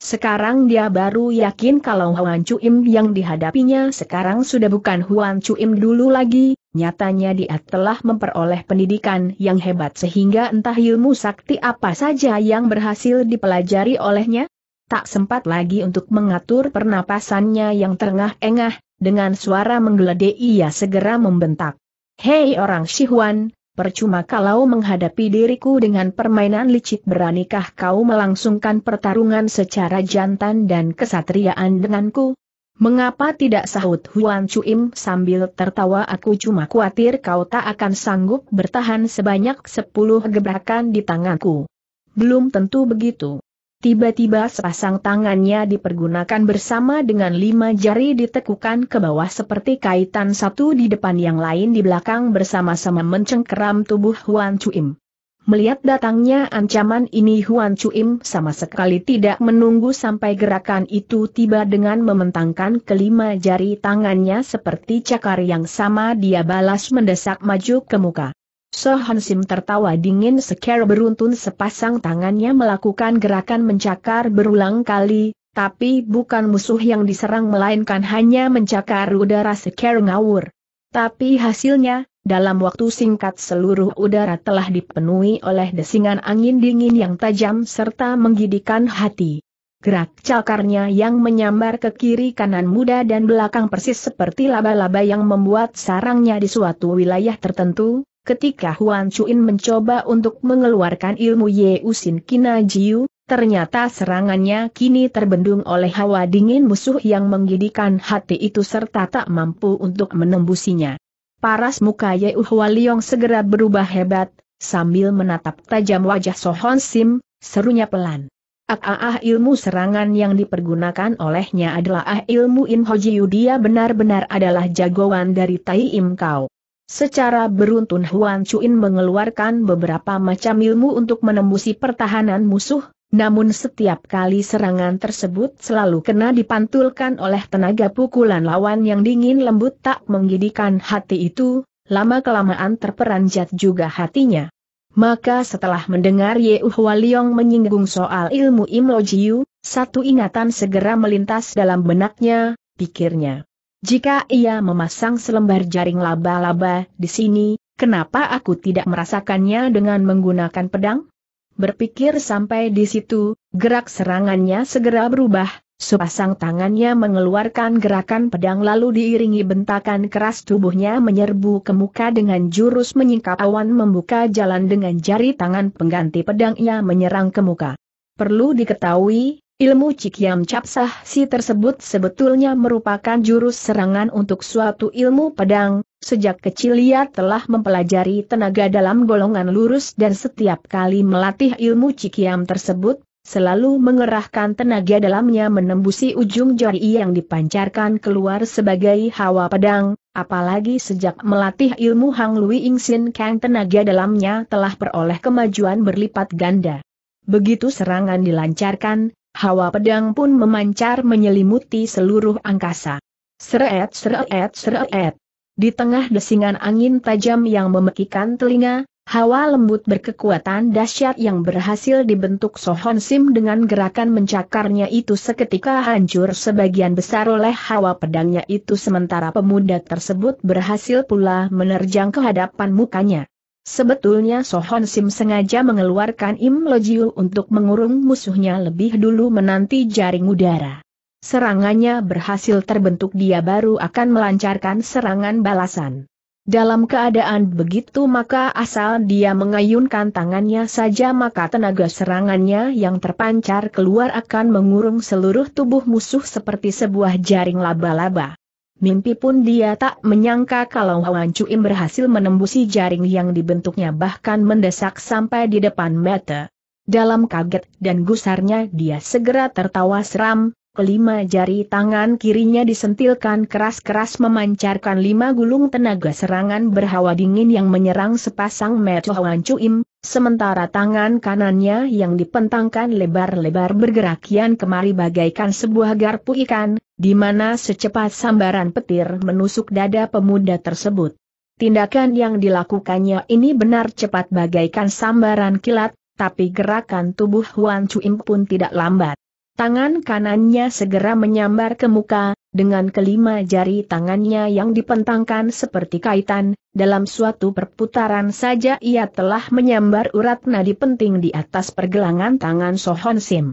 Sekarang dia baru yakin kalau Huan Chuim yang dihadapinya sekarang sudah bukan Huan Chuim dulu lagi, nyatanya dia telah memperoleh pendidikan yang hebat sehingga entah ilmu sakti apa saja yang berhasil dipelajari olehnya, tak sempat lagi untuk mengatur pernapasannya yang terengah-engah, dengan suara menggeledek ia segera membentak. Hei orang Sihuan, percuma kalau menghadapi diriku dengan permainan licik beranikah kau melangsungkan pertarungan secara jantan dan kesatriaan denganku? Mengapa tidak sahut Huan Chuim sambil tertawa aku cuma khawatir kau tak akan sanggup bertahan sebanyak sepuluh gebrakan di tanganku. Belum tentu begitu. Tiba-tiba sepasang tangannya dipergunakan bersama dengan lima jari ditekukan ke bawah seperti kaitan satu di depan yang lain di belakang bersama-sama mencengkeram tubuh Huan Chuim. Melihat datangnya ancaman ini Huan Chuim sama sekali tidak menunggu sampai gerakan itu tiba dengan mementangkan kelima jari tangannya seperti cakar yang sama dia balas mendesak maju ke muka. Sohansim tertawa dingin secara beruntun sepasang tangannya melakukan gerakan mencakar berulang kali, tapi bukan musuh yang diserang melainkan hanya mencakar udara secara ngawur. Tapi hasilnya, dalam waktu singkat seluruh udara telah dipenuhi oleh desingan angin dingin yang tajam serta menggidikan hati. Gerak cakarnya yang menyambar ke kiri kanan muda dan belakang persis seperti laba-laba yang membuat sarangnya di suatu wilayah tertentu, Ketika Huan Chuin mencoba untuk mengeluarkan ilmu Yeusin Kina Jiu, ternyata serangannya kini terbendung oleh hawa dingin musuh yang menggidikan hati itu serta tak mampu untuk menembusinya. Paras muka Yeu Liong segera berubah hebat, sambil menatap tajam wajah Sohon Sim, serunya pelan. Ah, ah, ah ilmu serangan yang dipergunakan olehnya adalah ah ilmu In Jiu dia benar-benar adalah jagoan dari Tai Im Kau. Secara beruntun Huan Chuin mengeluarkan beberapa macam ilmu untuk menembusi pertahanan musuh, namun setiap kali serangan tersebut selalu kena dipantulkan oleh tenaga pukulan lawan yang dingin lembut tak menggidikan hati itu, lama-kelamaan terperanjat juga hatinya. Maka setelah mendengar Ye Liong menyinggung soal ilmu Imlo Jiu, satu ingatan segera melintas dalam benaknya, pikirnya. Jika ia memasang selembar jaring laba-laba di sini, kenapa aku tidak merasakannya dengan menggunakan pedang? Berpikir sampai di situ, gerak serangannya segera berubah, sepasang tangannya mengeluarkan gerakan pedang lalu diiringi bentakan keras tubuhnya menyerbu ke muka dengan jurus menyingkap awan membuka jalan dengan jari tangan pengganti pedangnya menyerang ke muka. Perlu diketahui, Ilmu Cikiam Capsah si tersebut sebetulnya merupakan jurus serangan untuk suatu ilmu pedang, sejak kecil ia telah mempelajari tenaga dalam golongan lurus dan setiap kali melatih ilmu Cikiam tersebut, selalu mengerahkan tenaga dalamnya menembusi ujung jari yang dipancarkan keluar sebagai hawa pedang, apalagi sejak melatih ilmu Hang Lui Ing Sin Kang tenaga dalamnya telah peroleh kemajuan berlipat ganda. Begitu serangan dilancarkan, hawa pedang pun memancar menyelimuti seluruh angkasa. Seret seret seret. Di tengah desingan angin tajam yang memekikan telinga, hawa lembut berkekuatan dahsyat yang berhasil dibentuk Sohon Sim dengan gerakan mencakarnya itu seketika hancur sebagian besar oleh hawa pedangnya itu sementara pemuda tersebut berhasil pula menerjang ke hadapan mukanya. Sebetulnya Sohon Sim sengaja mengeluarkan Im Lojiu untuk mengurung musuhnya lebih dulu menanti jaring udara. Serangannya berhasil terbentuk dia baru akan melancarkan serangan balasan. Dalam keadaan begitu maka asal dia mengayunkan tangannya saja maka tenaga serangannya yang terpancar keluar akan mengurung seluruh tubuh musuh seperti sebuah jaring laba-laba. Mimpi pun dia tak menyangka kalau Wan Cuim berhasil menembusi jaring yang dibentuknya bahkan mendesak sampai di depan mata. Dalam kaget dan gusarnya dia segera tertawa seram, Kelima jari tangan kirinya disentilkan keras-keras memancarkan lima gulung tenaga serangan berhawa dingin yang menyerang sepasang Metuan Cuim, sementara tangan kanannya yang dipentangkan lebar-lebar bergerak kian kemari bagaikan sebuah garpu ikan, di mana secepat sambaran petir menusuk dada pemuda tersebut. Tindakan yang dilakukannya ini benar cepat bagaikan sambaran kilat, tapi gerakan tubuh Huan Cuim pun tidak lambat. Tangan kanannya segera menyambar ke muka, dengan kelima jari tangannya yang dipentangkan seperti kaitan, dalam suatu perputaran saja ia telah menyambar urat nadi penting di atas pergelangan tangan Sohon Sim.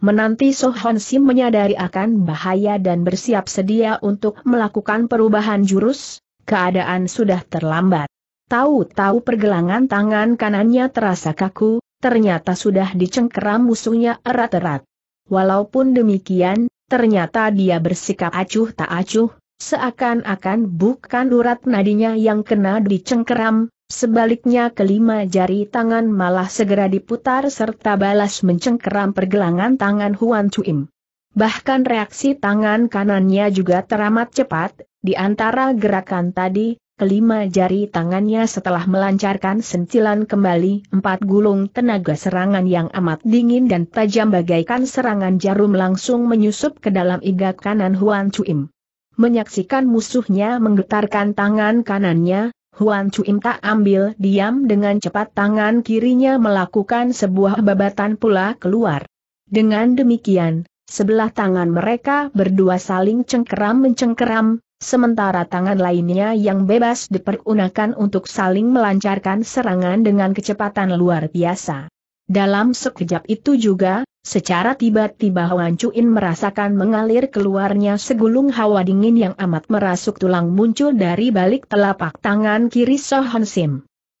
Menanti Sohon Sim menyadari akan bahaya dan bersiap sedia untuk melakukan perubahan jurus, keadaan sudah terlambat. Tahu-tahu pergelangan tangan kanannya terasa kaku, ternyata sudah dicengkeram musuhnya erat-erat. Walaupun demikian, ternyata dia bersikap acuh tak acuh, seakan-akan bukan urat nadinya yang kena dicengkeram, sebaliknya kelima jari tangan malah segera diputar serta balas mencengkeram pergelangan tangan Huan Chuim. Bahkan reaksi tangan kanannya juga teramat cepat, di antara gerakan tadi, kelima jari tangannya setelah melancarkan sentilan kembali empat gulung tenaga serangan yang amat dingin dan tajam bagaikan serangan jarum langsung menyusup ke dalam iga kanan Huan Chuim. Menyaksikan musuhnya menggetarkan tangan kanannya, Huan Chuim tak ambil diam dengan cepat tangan kirinya melakukan sebuah babatan pula keluar. Dengan demikian, sebelah tangan mereka berdua saling cengkeram mencengkeram, sementara tangan lainnya yang bebas dipergunakan untuk saling melancarkan serangan dengan kecepatan luar biasa. Dalam sekejap itu juga, secara tiba-tiba Huan Chuin merasakan mengalir keluarnya segulung hawa dingin yang amat merasuk tulang muncul dari balik telapak tangan kiri Sohon Sim.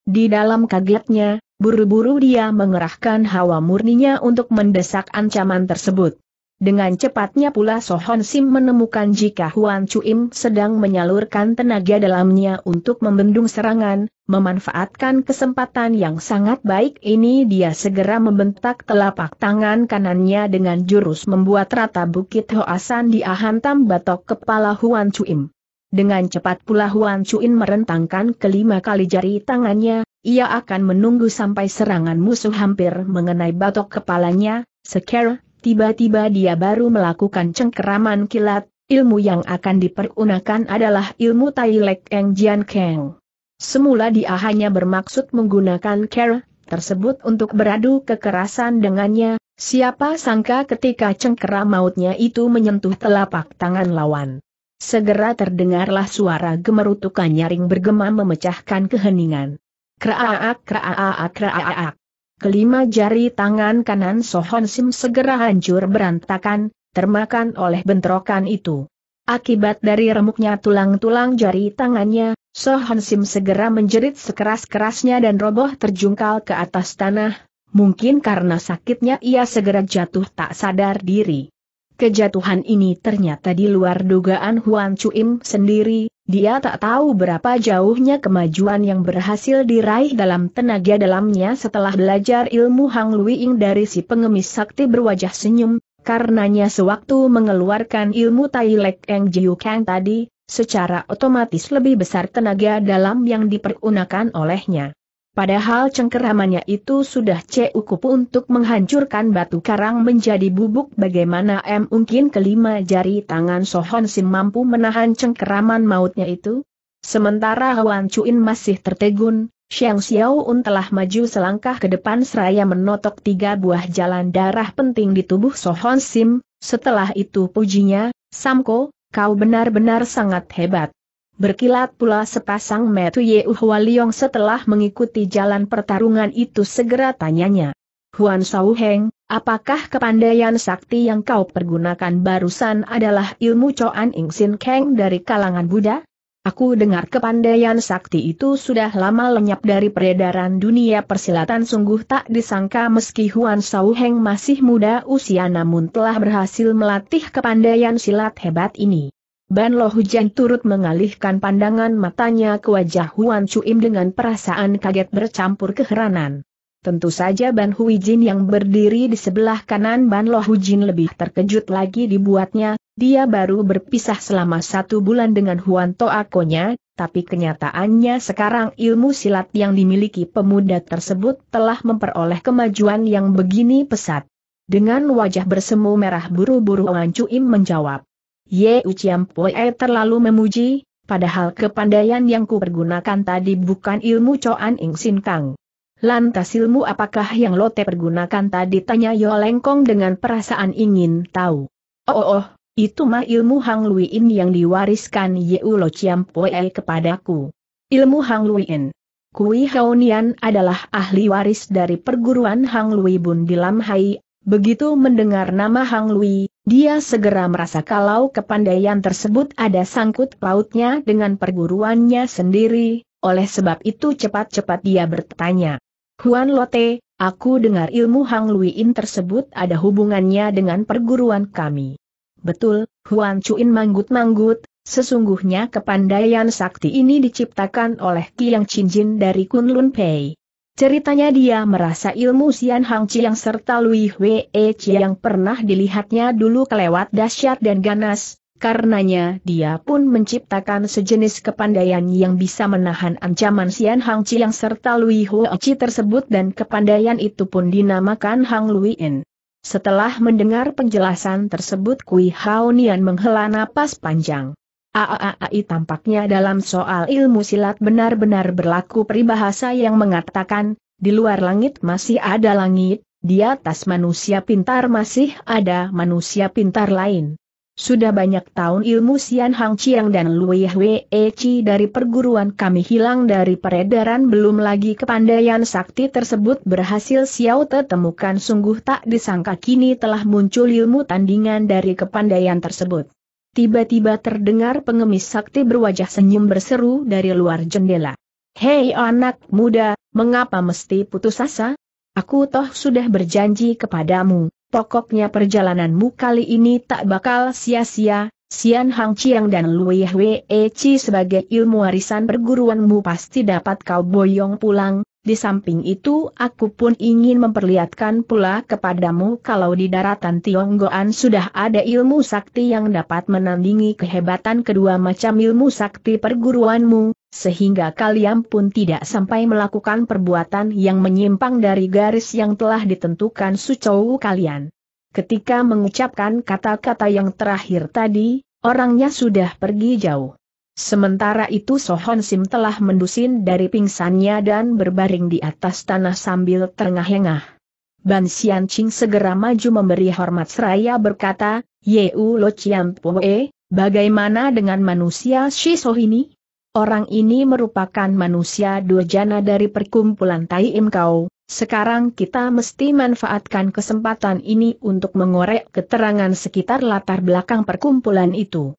Di dalam kagetnya, buru-buru dia mengerahkan hawa murninya untuk mendesak ancaman tersebut. Dengan cepatnya pula Sohon Sim menemukan jika Huan Chuim sedang menyalurkan tenaga dalamnya untuk membendung serangan, memanfaatkan kesempatan yang sangat baik ini dia segera membentak telapak tangan kanannya dengan jurus membuat rata bukit Hoasan diahantam batok kepala Huan Chuim. Dengan cepat pula Huan Im merentangkan kelima kali jari tangannya, ia akan menunggu sampai serangan musuh hampir mengenai batok kepalanya, sekarang tiba-tiba dia baru melakukan cengkeraman kilat, ilmu yang akan dipergunakan adalah ilmu Tai Lek Eng Jian Keng. Semula dia hanya bermaksud menggunakan care tersebut untuk beradu kekerasan dengannya, siapa sangka ketika cengkera mautnya itu menyentuh telapak tangan lawan. Segera terdengarlah suara gemerutukan nyaring bergema memecahkan keheningan. Kraaak kraaak kraaak kelima jari tangan kanan Sohon Sim segera hancur berantakan, termakan oleh bentrokan itu. Akibat dari remuknya tulang-tulang jari tangannya, Sohon Sim segera menjerit sekeras-kerasnya dan roboh terjungkal ke atas tanah, mungkin karena sakitnya ia segera jatuh tak sadar diri. Kejatuhan ini ternyata di luar dugaan Huan Chuim sendiri, dia tak tahu berapa jauhnya kemajuan yang berhasil diraih dalam tenaga dalamnya setelah belajar ilmu Hang Luiing dari si pengemis sakti berwajah senyum, karenanya sewaktu mengeluarkan ilmu Tai Lek Eng Jiu Kang tadi, secara otomatis lebih besar tenaga dalam yang dipergunakan olehnya. Padahal cengkeramannya itu sudah cukup untuk menghancurkan batu karang menjadi bubuk bagaimana M mungkin kelima jari tangan Sohon Sim mampu menahan cengkeraman mautnya itu? Sementara Hwan Cuin masih tertegun, Xiang Xiaoun telah maju selangkah ke depan seraya menotok tiga buah jalan darah penting di tubuh Sohon Sim, setelah itu pujinya, Samko, kau benar-benar sangat hebat. Berkilat pula sepasang metu Ye Hua Liong setelah mengikuti jalan pertarungan itu segera tanyanya. Huan Sau Heng, apakah kepandaian sakti yang kau pergunakan barusan adalah ilmu Coan Ing Sin Kang dari kalangan Buddha? Aku dengar kepandaian sakti itu sudah lama lenyap dari peredaran dunia persilatan sungguh tak disangka meski Huan Sau Heng masih muda usia namun telah berhasil melatih kepandaian silat hebat ini. Ban Lo Hujan turut mengalihkan pandangan matanya ke wajah Huan Cuim dengan perasaan kaget bercampur keheranan. Tentu saja Ban Hui Jin yang berdiri di sebelah kanan Ban Lo Hujin lebih terkejut lagi dibuatnya, dia baru berpisah selama satu bulan dengan Huan Toakonya, tapi kenyataannya sekarang ilmu silat yang dimiliki pemuda tersebut telah memperoleh kemajuan yang begini pesat. Dengan wajah bersemu merah buru-buru Huan Cuim menjawab. Ye Poe terlalu memuji, padahal kepandaian yang kupergunakan tadi bukan ilmu Coan Ing Sin Kang. Lantas ilmu apakah yang te pergunakan tadi tanya Yo Lengkong dengan perasaan ingin tahu. Oh oh, oh itu mah ilmu Hang Luin yang diwariskan Ye Ulo Poe kepadaku. Ilmu Hang Luin. Kui Haonian adalah ahli waris dari perguruan Hang Lui Bun di Lam Hai. Begitu mendengar nama Hang Lui, dia segera merasa kalau kepandaian tersebut ada sangkut pautnya dengan perguruannya sendiri, oleh sebab itu cepat-cepat dia bertanya. Huan Lote, aku dengar ilmu Hang Luiin tersebut ada hubungannya dengan perguruan kami. Betul, Huan Chuin manggut-manggut, sesungguhnya kepandaian sakti ini diciptakan oleh Kiang Chinjin dari Kunlun Pei. Ceritanya dia merasa ilmu Sian Hang Chiang serta Lui Wei e yang pernah dilihatnya dulu kelewat dahsyat dan ganas, karenanya dia pun menciptakan sejenis kepandaian yang bisa menahan ancaman Sian Hang Chiang serta Lui Chi e tersebut dan kepandaian itu pun dinamakan Hang Lui In. Setelah mendengar penjelasan tersebut Kui Hao Nian menghela napas panjang. AAAI tampaknya dalam soal ilmu silat benar-benar berlaku peribahasa yang mengatakan, di luar langit masih ada langit, di atas manusia pintar masih ada manusia pintar lain. Sudah banyak tahun ilmu Sian Hang Chiang dan Lui Hwe Chi dari perguruan kami hilang dari peredaran belum lagi kepandaian sakti tersebut berhasil Xiao Te temukan sungguh tak disangka kini telah muncul ilmu tandingan dari kepandaian tersebut. Tiba-tiba terdengar pengemis sakti berwajah senyum berseru dari luar jendela. Hei anak muda, mengapa mesti putus asa? Aku toh sudah berjanji kepadamu, pokoknya perjalananmu kali ini tak bakal sia-sia, Sian Hang Chiang dan Lui Hwe Chi sebagai ilmu warisan perguruanmu pasti dapat kau boyong pulang, di samping itu aku pun ingin memperlihatkan pula kepadamu kalau di daratan Tionggoan sudah ada ilmu sakti yang dapat menandingi kehebatan kedua macam ilmu sakti perguruanmu, sehingga kalian pun tidak sampai melakukan perbuatan yang menyimpang dari garis yang telah ditentukan sucou kalian. Ketika mengucapkan kata-kata yang terakhir tadi, orangnya sudah pergi jauh. Sementara itu Sohon Sim telah mendusin dari pingsannya dan berbaring di atas tanah sambil terengah-engah. Ban Xian Qing segera maju memberi hormat seraya berkata, Yeu Lo Chiam Poe, bagaimana dengan manusia Shi Soh ini? Orang ini merupakan manusia durjana dari perkumpulan Tai Im Kau, sekarang kita mesti manfaatkan kesempatan ini untuk mengorek keterangan sekitar latar belakang perkumpulan itu.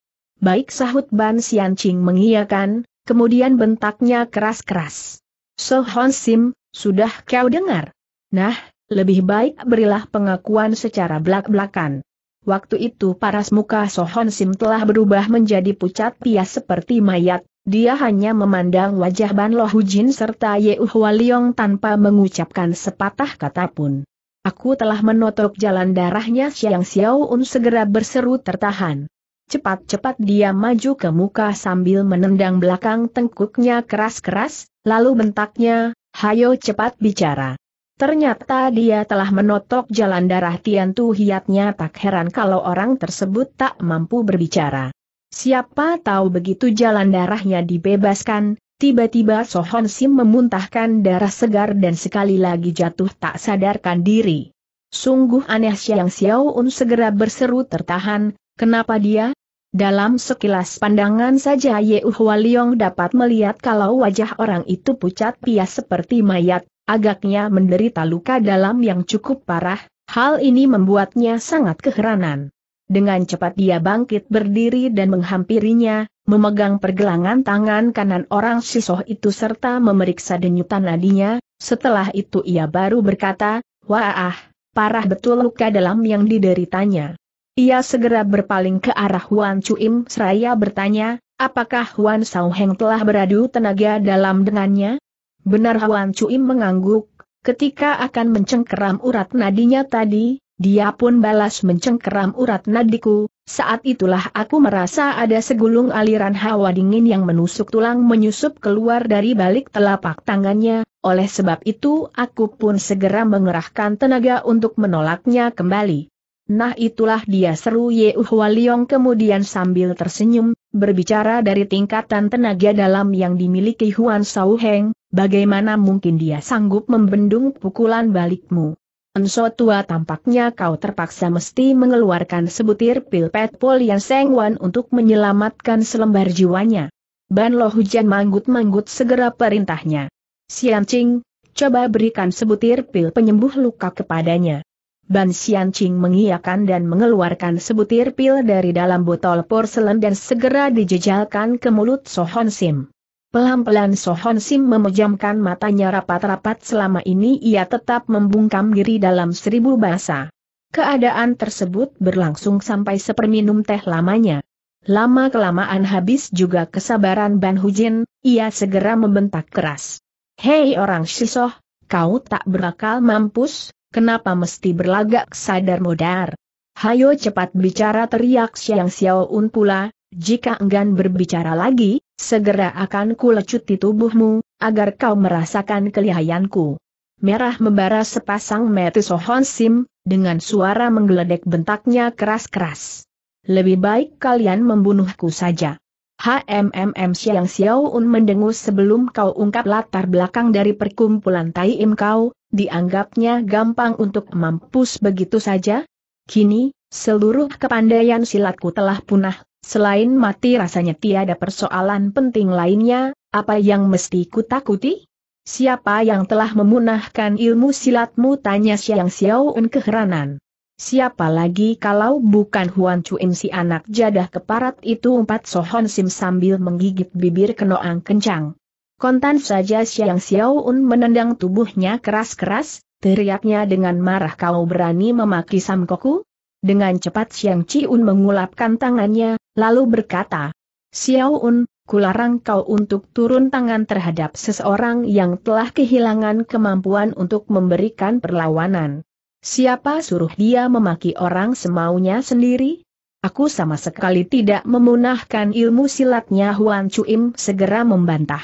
Baik sahut Ban Xianqing mengiyakan, kemudian bentaknya keras-keras. So Hon Sim, sudah kau dengar? Nah, lebih baik berilah pengakuan secara belak-belakan. Waktu itu paras muka Hon Sim telah berubah menjadi pucat pias seperti mayat, dia hanya memandang wajah Ban Lo Hujin serta Ye Leong tanpa mengucapkan sepatah kata pun. Aku telah menotok jalan darahnya Xiang Un segera berseru tertahan cepat-cepat dia maju ke muka sambil menendang belakang tengkuknya keras-keras, lalu bentaknya, hayo cepat bicara. Ternyata dia telah menotok jalan darah Tian Tu Hiatnya tak heran kalau orang tersebut tak mampu berbicara. Siapa tahu begitu jalan darahnya dibebaskan, tiba-tiba Sohon Sim memuntahkan darah segar dan sekali lagi jatuh tak sadarkan diri. Sungguh aneh Xiang Un segera berseru tertahan, Kenapa dia? Dalam sekilas pandangan saja Ye Hualiong dapat melihat kalau wajah orang itu pucat pias seperti mayat, agaknya menderita luka dalam yang cukup parah, hal ini membuatnya sangat keheranan. Dengan cepat dia bangkit berdiri dan menghampirinya, memegang pergelangan tangan kanan orang sisoh itu serta memeriksa denyutan nadinya, setelah itu ia baru berkata, Wah, ah, parah betul luka dalam yang dideritanya. Ia segera berpaling ke arah Huan Chuim seraya bertanya, apakah Huan Sauheng telah beradu tenaga dalam dengannya? Benar Huan Chuim mengangguk, ketika akan mencengkeram urat nadinya tadi, dia pun balas mencengkeram urat nadiku, saat itulah aku merasa ada segulung aliran hawa dingin yang menusuk tulang menyusup keluar dari balik telapak tangannya, oleh sebab itu aku pun segera mengerahkan tenaga untuk menolaknya kembali. Nah itulah dia seru Ye Liong kemudian sambil tersenyum, berbicara dari tingkatan tenaga dalam yang dimiliki Huan Sao Heng, bagaimana mungkin dia sanggup membendung pukulan balikmu. Enso tua tampaknya kau terpaksa mesti mengeluarkan sebutir pil petpol yang sengwan untuk menyelamatkan selembar jiwanya. Ban Lo Hujan manggut-manggut segera perintahnya. Sian Ching, coba berikan sebutir pil penyembuh luka kepadanya. Ban Qing mengiakan dan mengeluarkan sebutir pil dari dalam botol porselen dan segera dijejalkan ke mulut Sohon Sim. Pelan-pelan Sohon Sim memejamkan matanya rapat-rapat selama ini ia tetap membungkam diri dalam seribu bahasa. Keadaan tersebut berlangsung sampai seperminum teh lamanya. Lama-kelamaan habis juga kesabaran Ban Hujin, ia segera membentak keras. Hei orang Shisoh, kau tak berakal mampus, kenapa mesti berlagak sadar modar? Hayo cepat bicara teriak Xiao Xiaoun pula, jika enggan berbicara lagi, segera akan kulecuti tubuhmu, agar kau merasakan kelihayanku. Merah membara sepasang mata Sohon Sim, dengan suara menggeledek bentaknya keras-keras. Lebih baik kalian membunuhku saja. HMMM Xiang Xiaoun mendengus sebelum kau ungkap latar belakang dari perkumpulan Tai Im kau, dianggapnya gampang untuk mampus begitu saja? Kini, seluruh kepandaian silatku telah punah, selain mati rasanya tiada persoalan penting lainnya, apa yang mesti kutakuti? Siapa yang telah memunahkan ilmu silatmu tanya Xiang Xiaoun keheranan. Siapa lagi kalau bukan Huan Chuim si anak jadah keparat itu Empat Sohon Sim sambil menggigit bibir kenoang kencang. Kontan saja Siang Xiaoun menendang tubuhnya keras-keras, teriaknya dengan marah kau berani memaki Samkoku? Dengan cepat Siang Ciun mengulapkan tangannya, lalu berkata, Xiaoun, kularang kau untuk turun tangan terhadap seseorang yang telah kehilangan kemampuan untuk memberikan perlawanan. Siapa suruh dia memaki orang semaunya sendiri? Aku sama sekali tidak memunahkan ilmu silatnya Huan Chuim segera membantah.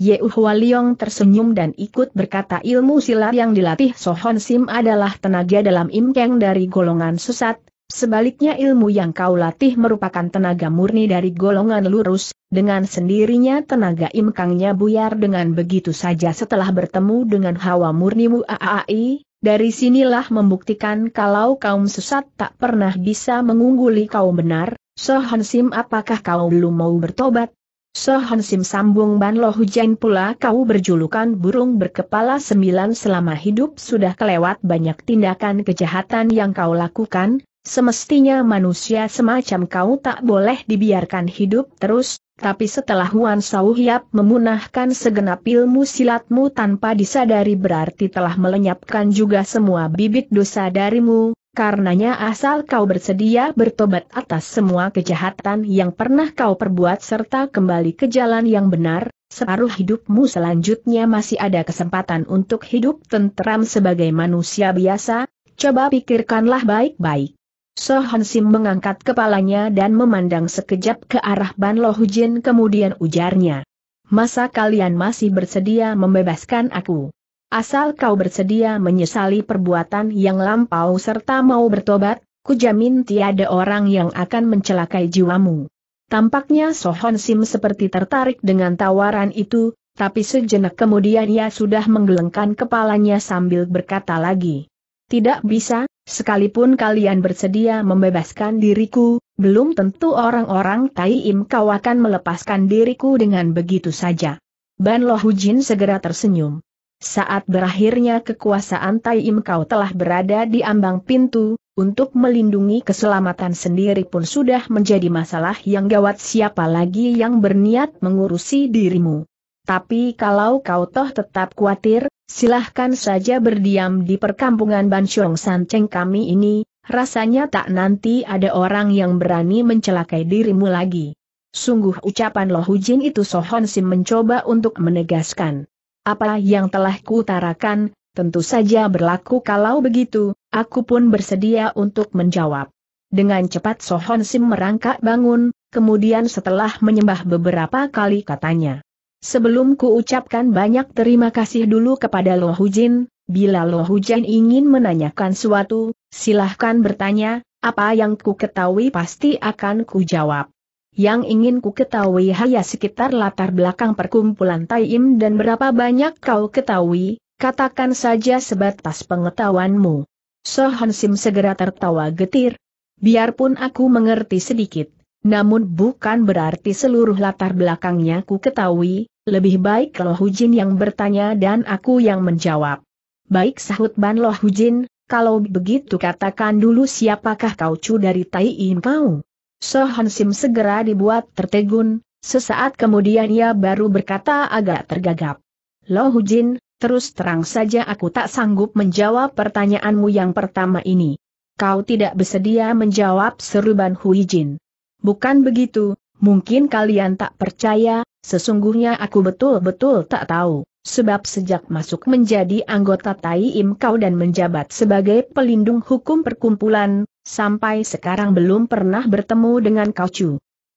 Ye Hualiong tersenyum dan ikut berkata ilmu silat yang dilatih Sohon Sim adalah tenaga dalam imkeng dari golongan sesat, sebaliknya ilmu yang kau latih merupakan tenaga murni dari golongan lurus, dengan sendirinya tenaga imkangnya buyar dengan begitu saja setelah bertemu dengan hawa murnimu aai, dari sinilah membuktikan kalau kaum sesat tak pernah bisa mengungguli kaum benar, Sohansim Sim apakah kau belum mau bertobat? Sohansim Sim sambung Ban Lo Jain pula kau berjulukan burung berkepala sembilan selama hidup sudah kelewat banyak tindakan kejahatan yang kau lakukan, semestinya manusia semacam kau tak boleh dibiarkan hidup terus, tapi setelah Huan Sauhiap memunahkan segenap ilmu silatmu tanpa disadari berarti telah melenyapkan juga semua bibit dosa darimu, Karenanya asal kau bersedia bertobat atas semua kejahatan yang pernah kau perbuat serta kembali ke jalan yang benar, separuh hidupmu selanjutnya masih ada kesempatan untuk hidup tentram sebagai manusia biasa, coba pikirkanlah baik-baik. Sohansim Sim mengangkat kepalanya dan memandang sekejap ke arah Ban Lo Hujin kemudian ujarnya. Masa kalian masih bersedia membebaskan aku? Asal kau bersedia menyesali perbuatan yang lampau serta mau bertobat, kujamin tiada orang yang akan mencelakai jiwamu. Tampaknya Sohon Sim seperti tertarik dengan tawaran itu, tapi sejenak kemudian ia sudah menggelengkan kepalanya sambil berkata lagi. Tidak bisa, sekalipun kalian bersedia membebaskan diriku, belum tentu orang-orang Im kau akan melepaskan diriku dengan begitu saja. Ban Lo Hujin segera tersenyum. Saat berakhirnya kekuasaan Im kau telah berada di ambang pintu, untuk melindungi keselamatan sendiri pun sudah menjadi masalah yang gawat siapa lagi yang berniat mengurusi dirimu. Tapi kalau kau toh tetap khawatir, Silahkan saja berdiam di perkampungan Bansyong Sanceng kami ini, rasanya tak nanti ada orang yang berani mencelakai dirimu lagi. Sungguh ucapan Loh Hujin itu Sohon Sim mencoba untuk menegaskan. Apa yang telah kuutarakan, tentu saja berlaku kalau begitu, aku pun bersedia untuk menjawab. Dengan cepat Sohon Sim merangkak bangun, kemudian setelah menyembah beberapa kali katanya. Sebelum ku ucapkan banyak terima kasih dulu kepada Lo Jin, bila Lo Jin ingin menanyakan suatu, silahkan bertanya, apa yang ku ketahui pasti akan ku jawab. Yang ingin ku ketahui hanya sekitar latar belakang perkumpulan Taim dan berapa banyak kau ketahui, katakan saja sebatas pengetahuanmu. Sohan Sim segera tertawa getir. Biarpun aku mengerti sedikit, namun bukan berarti seluruh latar belakangnya ku ketahui, lebih baik kalau Hujin yang bertanya dan aku yang menjawab. Baik sahut Ban Loh Hujin, kalau begitu katakan dulu siapakah kau cu dari Tai In kau. Sohan Sim segera dibuat tertegun, sesaat kemudian ia baru berkata agak tergagap. Loh Hujin, terus terang saja aku tak sanggup menjawab pertanyaanmu yang pertama ini. Kau tidak bersedia menjawab seru Ban Hujin. Bukan begitu, mungkin kalian tak percaya, Sesungguhnya aku betul-betul tak tahu, sebab sejak masuk menjadi anggota Taiim kau dan menjabat sebagai pelindung hukum perkumpulan, sampai sekarang belum pernah bertemu dengan kau Chu.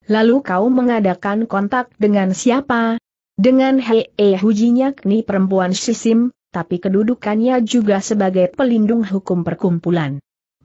Lalu kau mengadakan kontak dengan siapa? Dengan Hei -e Hujinya Kni perempuan Sisim, tapi kedudukannya juga sebagai pelindung hukum perkumpulan.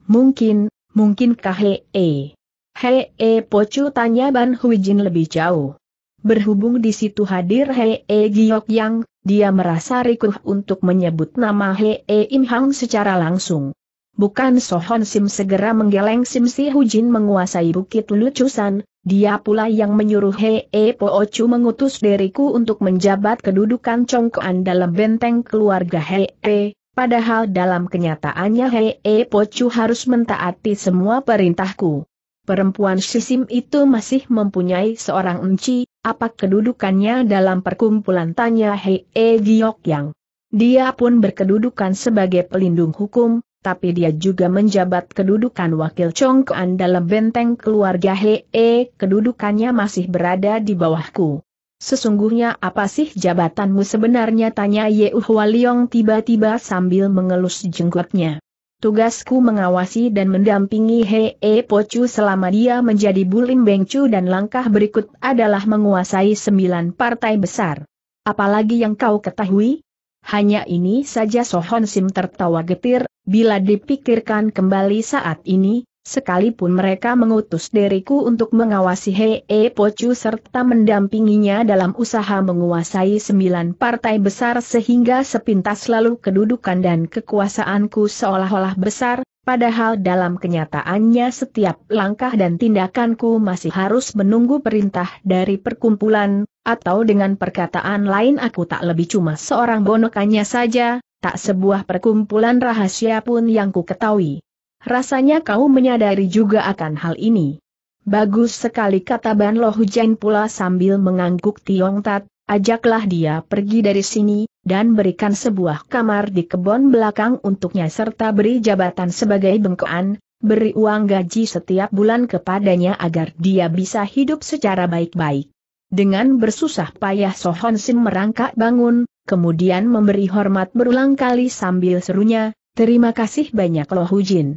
Mungkin, mungkinkah Hei -e? Hei -e Pocu tanya Ban Huijin lebih jauh. Berhubung di situ hadir Hei e Giok Yang, dia merasa rikuh untuk menyebut nama Hei e Im Hang secara langsung. Bukan Sohon Sim segera menggeleng Sim Si Hujin menguasai bukit lucusan, dia pula yang menyuruh Hei e Po Chu mengutus diriku untuk menjabat kedudukan congkoan dalam benteng keluarga Hei e. Padahal dalam kenyataannya Hei e Po Chu harus mentaati semua perintahku perempuan sisim itu masih mempunyai seorang enci, apa kedudukannya dalam perkumpulan tanya Hei E Giok Yang. Dia pun berkedudukan sebagai pelindung hukum, tapi dia juga menjabat kedudukan wakil congkoan dalam benteng keluarga Hei E, kedudukannya masih berada di bawahku. Sesungguhnya apa sih jabatanmu sebenarnya tanya Ye Uhwaliong tiba-tiba sambil mengelus jenggotnya. Tugasku mengawasi dan mendampingi Hee Pocu selama dia menjadi Bulim Bengcu dan langkah berikut adalah menguasai sembilan partai besar. Apalagi yang kau ketahui? Hanya ini saja Sohon Sim tertawa getir, bila dipikirkan kembali saat ini, Sekalipun mereka mengutus diriku untuk mengawasi Hei e Pocu serta mendampinginya dalam usaha menguasai sembilan partai besar sehingga sepintas lalu kedudukan dan kekuasaanku seolah-olah besar, padahal dalam kenyataannya setiap langkah dan tindakanku masih harus menunggu perintah dari perkumpulan, atau dengan perkataan lain aku tak lebih cuma seorang bonokannya saja, tak sebuah perkumpulan rahasia pun yang ku ketahui. Rasanya kau menyadari juga akan hal ini. Bagus sekali kata Ban Lo Hujan pula sambil mengangguk Tiong Tat, ajaklah dia pergi dari sini, dan berikan sebuah kamar di kebun belakang untuknya serta beri jabatan sebagai bengkoan, beri uang gaji setiap bulan kepadanya agar dia bisa hidup secara baik-baik. Dengan bersusah payah Sohon Sim merangkak bangun, kemudian memberi hormat berulang kali sambil serunya, terima kasih banyak Lo Lohujin.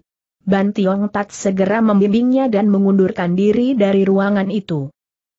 Ban Tiong Tat segera membimbingnya dan mengundurkan diri dari ruangan itu.